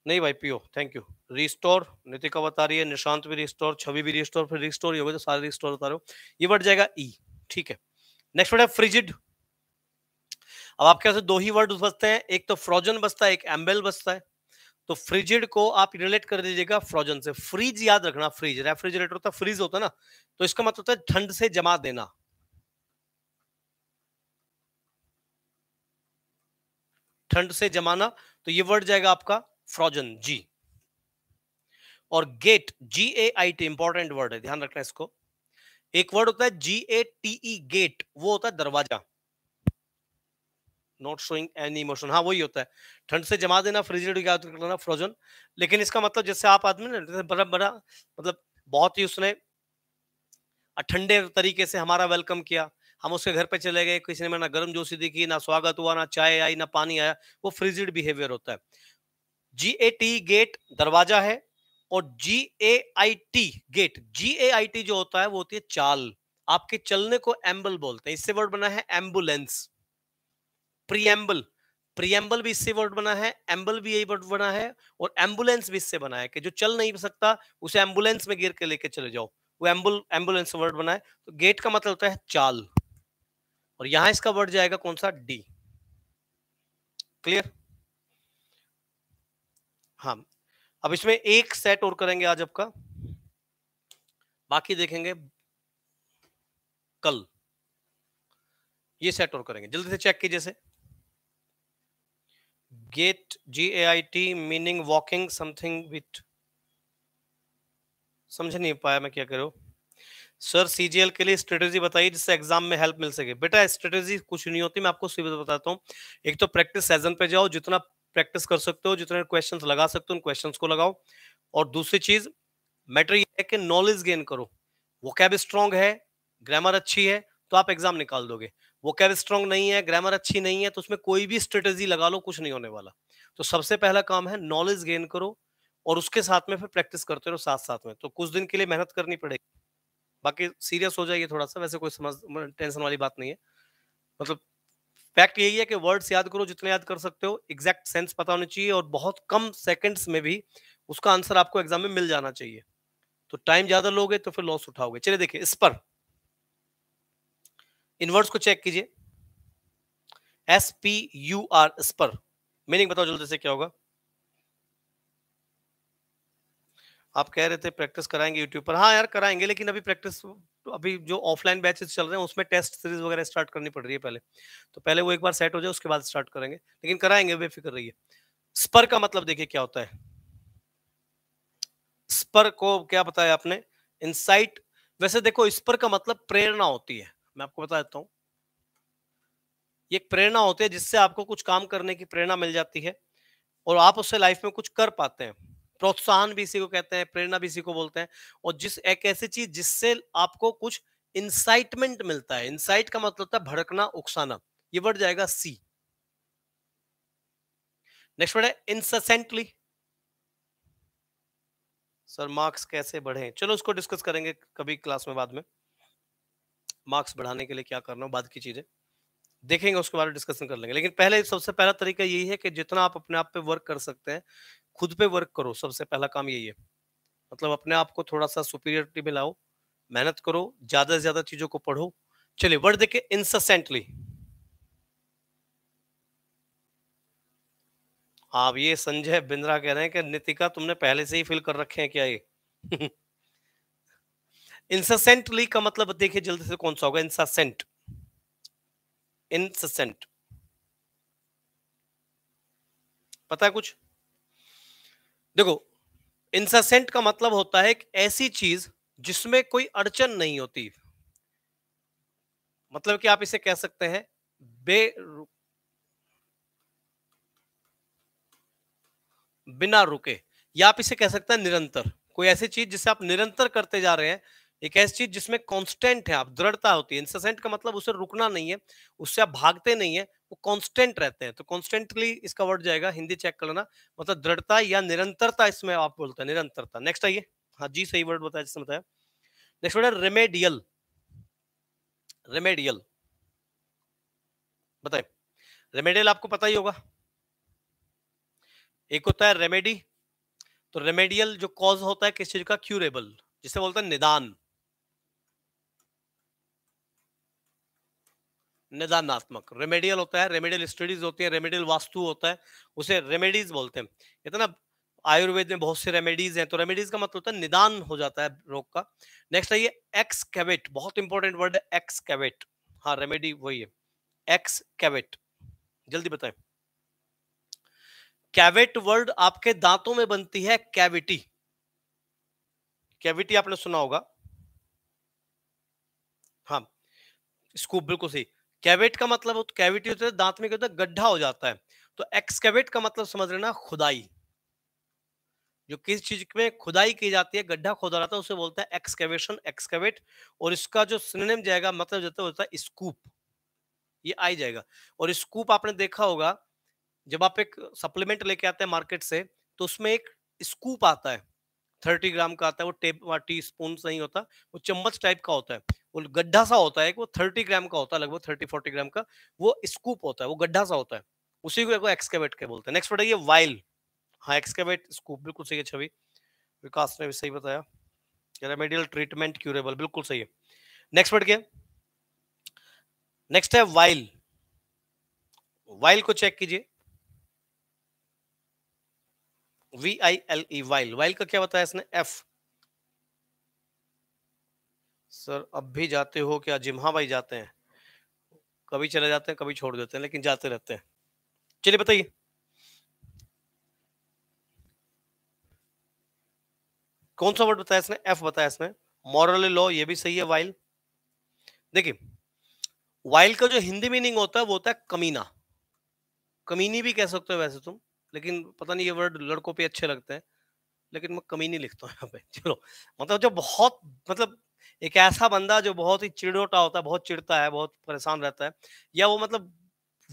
नहीं भाई PO thank you restore Nitika बता रही है निशांत भी रिस्टोर छवि भी रिस्टोर फिर रिस्टोर हो गए तो सारे रिस्टोर बता रहे हो ये बढ़ जाएगा ई e, ठीक है नेक्स्ट वर्ड है फ्रिजिड अब आपके से दो ही वर्ड बचते हैं एक तो फ्रोजन बचता है एक एम्बेल बचता है तो फ्रिजिड को आप रिलेट कर दीजिएगा फ्रोजन से फ्रीज याद रखना फ्रीज रेफ्रिजरेटर होता है फ्रीज होता है ना तो इसका मतलब होता है ठंड से जमा देना ठंड से जमाना तो ये वर्ड जाएगा आपका फ्रोजन जी और gait G A I T important word है ध्यान रखना इसको एक वर्ड होता है जी ए टी ई गेट वो होता है दरवाजा नॉट शोइंग एनी इमोशन हाँ वही होता है ठंड से जमा देना फ्रिजरेटर करना फ्रोजन लेकिन इसका मतलब जैसे आप आदमी ना जैसे बड़ा बड़ा मतलब बहुत ही उसने ठंडे तरीके से हमारा वेलकम किया हम उसके घर पे चले गए किसी ने ना गर्म जोशी दिखी ना स्वागत हुआ ना चाय आई ना पानी आया वो फ्रिजिड बिहेवियर होता है जीएटी गेट दरवाजा है और G A I T gait G A I T जो होता है वो होती है चाल आपके चलने को एम्बल बोलते हैं इससे वर्ड बना है एम्बुलेंस प्रियम्बल प्रियम्बल भी इससे वर्ड बना है एम्बल भी यही वर्ड बना है और एम्बुलेंस भी इससे बना है कि जो चल नहीं सकता उसे एम्बुलेंस में गिर के लेके चले जाओ वो एम्बुल एम्बुलेंस वर्ड बना है तो गेट का मतलब होता है चाल और यहां इसका वर्ड जाएगा कौन सा डी क्लियर हाँ अब इसमें एक सेट और करेंगे आज आपका बाकी देखेंगे कल ये सेट और करेंगे जल्दी से चेक कीजिए से gait G A I T meaning walking something with समझ नहीं पाया मैं क्या करो सर सीजीएल के लिए स्ट्रेटेजी बताइए जिससे एग्जाम में हेल्प मिल सके बेटा स्ट्रेटेजी कुछ नहीं होती मैं आपको बताता हूँ एक तो प्रैक्टिस सेशन पे जाओ जितना प्रैक्टिस कर सकते हो जितने क्वेश्चन लगा सकते हो उन क्वेश्चन को लगाओ और दूसरी चीज मैटर ये है कि नॉलेज गेन करो वो कैब स्ट्रॉन्ग है ग्रामर अच्छी है तो आप एग्जाम निकाल दोगे वो कैब स्ट्रॉन्ग नहीं है ग्रामर अच्छी नहीं है तो उसमें कोई भी स्ट्रेटेजी लगा लो कुछ नहीं होने वाला तो सबसे पहला काम है नॉलेज गेन करो और उसके साथ में फिर प्रैक्टिस करते रहो साथ साथ में तो कुछ दिन के लिए मेहनत करनी पड़ेगी बाकी सीरियस हो जाइए थोड़ा सा वैसे कोई समझ टेंशन वाली बात नहीं है मतलब फैक्ट यही है कि वर्ड्स याद करो जितने याद कर सकते हो एग्जैक्ट सेंस पता होना चाहिए और बहुत कम सेकंड्स में भी उसका आंसर आपको एग्जाम में मिल जाना चाहिए तो टाइम ज्यादा लोगे तो फिर लॉस उठाओगे चलिए देखिए इस पर इनवर्ड्स को चेक कीजिए S P U R spur meaning बताओ जल्दी से क्या होगा आप कह रहे थे प्रैक्टिस कराएंगे यूट्यूब पर हाँ यार कराएंगे लेकिन अभी प्रैक्टिस तो अभी जो ऑफलाइन बैचेस चल रहे हैं उसमें टेस्ट सीरीज वगैरह स्टार्ट करनी पड़ रही है पहले तो पहले वो एक बार सेट हो जाए उसके बाद स्टार्ट करेंगे लेकिन कराएंगे बेफिक्र रहिए स्पर का मतलब देखिए क्या होता है स्पर को क्या बताया आपने इंसाइट वैसे देखो स्पर का मतलब प्रेरणा होती है मैं आपको बता देता हूं ये एक प्रेरणा होती है जिससे आपको कुछ काम करने की प्रेरणा मिल जाती है और आप उससे लाइफ में कुछ कर पाते हैं प्रोत्साहन भी इसी को कहते हैं प्रेरणा भी इसी को बोलते हैं और जिस एक ऐसी चीज जिससे आपको कुछ इंसाइटमेंट मिलता है इंसाइट का मतलब था भड़कना उकसाना ये वर्ड जाएगा सी नेक्स्ट वर्ड है इंससेंटली सर मार्क्स कैसे बढ़े चलो उसको डिस्कस करेंगे कभी क्लास में बाद में मार्क्स बढ़ाने के लिए क्या करना बाद की चीजें देखेंगे उसके बारे में डिस्कशन कर लेंगे लेकिन पहले सबसे पहला तरीका यही है कि जितना आप अपने आप पे वर्क कर सकते हैं खुद पे वर्क करो सबसे पहला काम यही है मतलब अपने आप को थोड़ा सा सुपीरियरिटी मिलाओ मेहनत करो ज्यादा से ज्यादा चीजों को पढ़ो चलिए वर्ड देखे इंससेंटली आप ये संजय बिंद्रा कह रहे हैं कि नितिका तुमने पहले से ही फिल कर रखे हैं क्या ये इंससेंटली का मतलब देखिए जल्दी से कौन सा होगा इंसेंट इंसेंट पता है कुछ देखो इंससेंट का मतलब होता है एक ऐसी चीज जिसमें कोई अड़चन नहीं होती मतलब कि आप इसे कह सकते हैं बे बिना रुके या आप इसे कह सकते हैं निरंतर कोई ऐसी चीज जिसे आप निरंतर करते जा रहे हैं एक ऐसी चीज जिसमें कांस्टेंट है आप दृढ़ता होती है इंसेसेंट का मतलब उसे रुकना नहीं है उससे आप भागते नहीं है वो कांस्टेंट रहते हैं तो कांस्टेंटली इसका वर्ड जाएगा हिंदी चेक कर लेना मतलब दृढ़ता या निरंतरता इसमें आप बोलते हैं निरंतरता नेक्स्ट आइए हाँ जी सही वर्ड बताया जिसने बताया नेक्स्ट वर्ड है रेमेडियल रेमेडियल बताए रेमेडियल आपको पता ही होगा एक होता है रेमेडी तो रेमेडियल जो कॉज होता है किस चीज का क्यूरेबल जिसे बोलते हैं निदान निदानात्मक रेमेडियल होता है रेमेडियल स्टडीज होती है रेमेडियल वास्तु होता है उसे रेमेडीज बोलते हैं इतना आयुर्वेद में बहुत से रेमेडीज हैं तो रेमेडीज का मतलब होता है निदान हो जाता है रोग का नेक्स्ट आइए एक्स कैवेट बहुत इंपॉर्टेंट वर्ड है एक्स कैवेट हाँ रेमेडी वही है एक्स कैवेट जल्दी बताएं कैवेट वर्ड आपके दांतों में बनती है कैविटी कैविटी आपने सुना होगा हाँ इसको बिल्कुल सही कैवेट का मतलब तो कैविटी होता है दांत में क्या होता है गड्ढा हो जाता है तो एक्सकेवेट का मतलब समझ लेना खुदाई जो किस चीज में खुदाई की जाती है गड्ढा खोदा जाता है उसे बोलते हैं एक्सकेवेशन एक्सकेवेट और इसका जो सिनेम जाएगा मतलब जो होता है स्कूप ये आई जाएगा और स्कूप आपने देखा होगा जब आप एक सप्लीमेंट लेके आते हैं मार्केट से तो उसमें एक स्कूप आता है थर्टी ग्राम का आता है वो टेप टी स्पून सही होता वो चम्मच टाइप का होता है वो गड्ढा सा होता है वो थर्टी ग्राम का होता है लगभग थर्टी फोर्टी ग्राम का वो स्कूप होता है वो गड्ढा सा होता है उसी को एक्सकेवेट के बोलते हैं नेक्स्ट बताइए वाइल हाँ एक्सकेवेट स्कूप बिल्कुल सही है छवि विकास ने भी सही बताया रेमेडियल ट्रीटमेंट क्यूरेबल बिल्कुल सही है नेक्स्ट पढ़ के नेक्स्ट है वाइल वाइल को चेक कीजिए V I L E vile vile का क्या बताया इसने एफ सर अब भी जाते हो क्या जिम्हा भाई जाते हैं कभी चले जाते हैं कभी छोड़ देते हैं लेकिन जाते रहते हैं चलिए बताइए कौन सा वर्ड बताया इसने एफ बताया इसने मॉरल लॉ ये भी सही है वाइल देखिए वाइल का जो हिंदी मीनिंग होता है वो होता है कमीना कमीनी भी कह सकते हो वैसे तुम लेकिन पता नहीं ये वर्ड लड़कों पे अच्छे लगते हैं लेकिन मैं कमी नहीं लिखता हूँ यहाँ पे चलो मतलब जो बहुत मतलब एक ऐसा बंदा जो बहुत ही चिड़ोटा होता है बहुत चिड़ता है बहुत परेशान रहता है या वो मतलब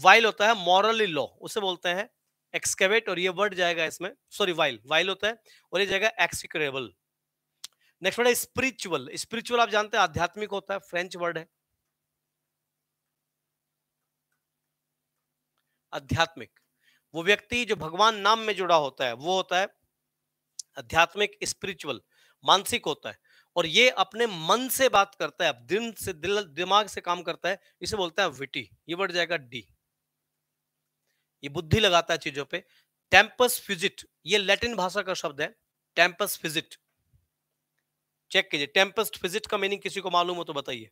वाइल होता है मॉरली लॉ उसे बोलते हैं एक्सकेवेट और ये वर्ड जाएगा इसमें सॉरी वाइल वाइल होता है और ये जाएगा एक्सिक्रेबल नेक्स्ट वर्ड है स्पिरिचुअल स्पिरिचुअल आप जानते हैं आध्यात्मिक होता है फ्रेंच वर्ड है आध्यात्मिक वो व्यक्ति जो भगवान नाम में जुड़ा होता है वो होता है आध्यात्मिक स्पिरिचुअल मानसिक होता है और ये अपने मन से बात करता है दिन से दिल दिमाग से काम करता है इसे बोलता है विटी ये बढ़ जाएगा डी ये बुद्धि लगाता है चीजों पे टेम्पस फिजिट ये लैटिन भाषा का शब्द है टेम्पस फिजिट चेक कीजिए टेम्पस्ट फिजिट का मीनिंग किसी को मालूम हो तो बताइए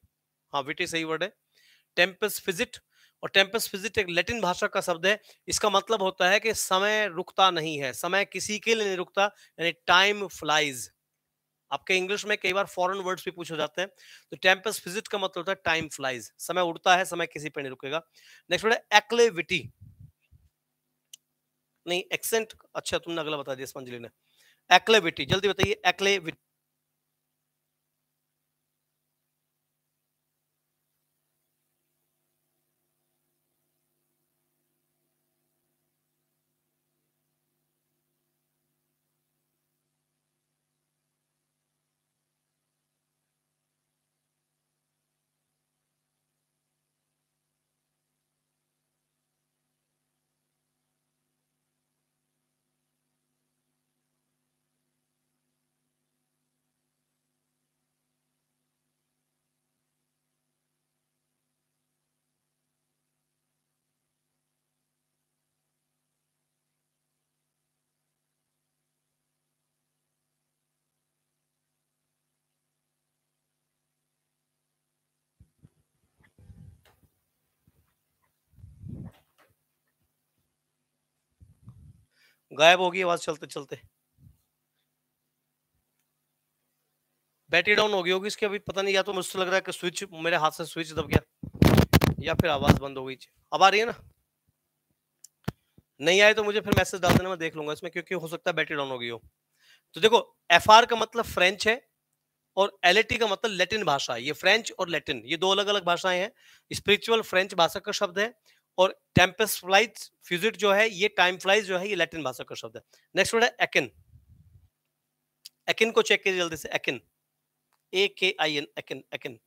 हाँ विटी सही वर्ड है टेम्पस फिजिट और टेम्पस फिजिट एक लैटिन भाषा का शब्द है इसका मतलब होता है कि समय रुकता नहीं है समय किसी के लिए नहीं रुकता यानी टाइम फ्लाइज आपके इंग्लिश में कई बार फॉरेन वर्ड्स भी पूछे जाते हैं तो टेम्पस फिजिट का मतलब होता है टाइम फ्लाइज समय उड़ता है समय किसी पर नहीं रुकेगा नेक्स्ट वर्ड है एक्लेविटी नहीं एक्सेंट अच्छा तुमने अगला बता दिया स्पंजली ने एक्लेविटी जल्दी बताइए एक्लेविटी गायब होगी आवाज चलते चलते बैटरी डाउन हो गई होगी इसके अभी पता नहीं या तो मुझसे तो लग रहा है कि स्विच मेरे हाथ से स्विच दब गया या फिर आवाज बंद हो गई अब आ रही है ना नहीं आए तो मुझे फिर मैसेज डाल देना मैं देख लूंगा इसमें क्योंकि हो सकता है बैटरी डाउन हो गई हो तो देखो एफ का मतलब फ्रेंच है और एल का मतलब लैटिन भाषा है ये फ्रेंच और लैटिन ये दो अलग अलग भाषाएं हैं स्पिरिचुअल फ्रेंच भाषा का शब्द है और टेम्पस फ्लाइज फ्यूजिट जो है ये टाइम फ्लाइज जो है ये लैटिन भाषा का शब्द है नेक्स्ट वर्ड है एकिन एकिन को चेक कीजिए जल्दी से akin A K I N akin akin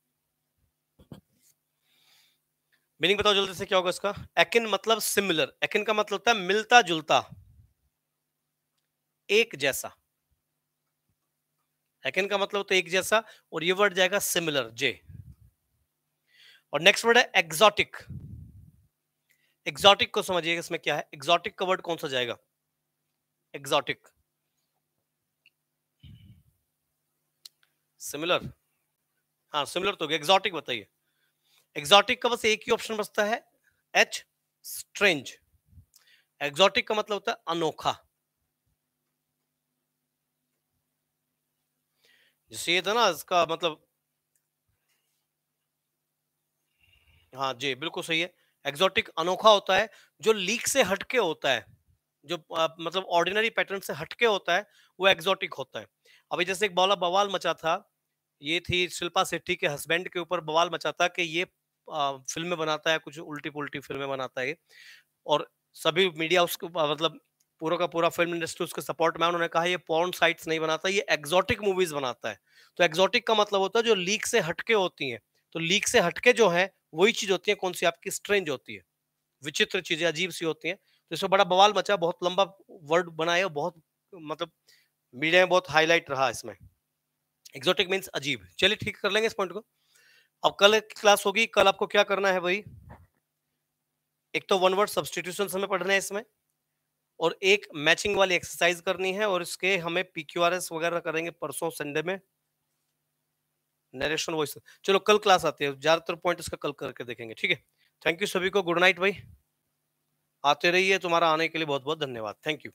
meaning बताओ जल्दी से क्या होगा इसका एकिन मतलब सिमिलर एकिन का मतलब होता है मिलता जुलता एक जैसा एकिन का मतलब तो एक जैसा और ये वर्ड जाएगा सिमिलर जे और नेक्स्ट वर्ड है एक्सोटिक एग्जॉटिक को समझिएगा इसमें क्या है एग्जॉटिक का वर्ड कौन सा जाएगा एग्जॉटिक सिमिलर हाँ सिमिलर तो एग्जॉटिक बताइए एग्जॉटिक का बस एक ही ऑप्शन बचता है एच स्ट्रेंज एग्जॉटिक का मतलब होता है अनोखा जैसे ये था ना इसका मतलब हाँ जी बिल्कुल सही है एग्जॉटिक अनोखा होता है जो लीक से हटके होता है जो आ, मतलब ऑर्डिनरी पैटर्न से हटके होता है वो एग्जॉटिक होता है अभी जैसे एक बौला बवाल मचा था ये थी शिल्पा सेट्टी के हस्बैंड के ऊपर बवाल मचा था कि ये फिल्में बनाता है कुछ उल्टी पुल्टी फिल्में बनाता है और सभी मीडिया उसको मतलब पूरा का पूरा फिल्म इंडस्ट्री उसके सपोर्ट में उन्होंने कहा ये पॉर्न साइट्स नहीं बनाता ये एग्जॉटिक मूवीज बनाता है तो एग्जॉटिक का मतलब होता है जो लीक से हटके होती हैं तो लीक से हटके जो है वही चीज होती है कौन सी आपकी स्ट्रेंज होती है विचित्र चीजें अजीब सी होती हैं तो इसमें बड़ा बवाल मचा बहुत लंबा वर्ड बनाया बहुत मतलब मीडिया में बहुत हाईलाइट रहा इसमें एक्सोटिक मीन्स अजीब चलिए ठीक कर लेंगे इस पॉइंट को अब कल क्लास होगी कल आपको क्या करना है भाई एक तो वन वर्ड सब्सटीट्यूशन हमें पढ़ना है इसमें और एक मैचिंग वाली एक्सरसाइज करनी है और इसके हमें पीक्यूआरएस वगैरह करेंगे परसों संडे में नरेशन वॉइस चलो कल क्लास आते हैं ज्यादातर पॉइंट इसका कल करके देखेंगे ठीक है थैंक यू सभी को गुड नाइट भाई आते रहिए तुम्हारा आने के लिए बहुत बहुत धन्यवाद थैंक यू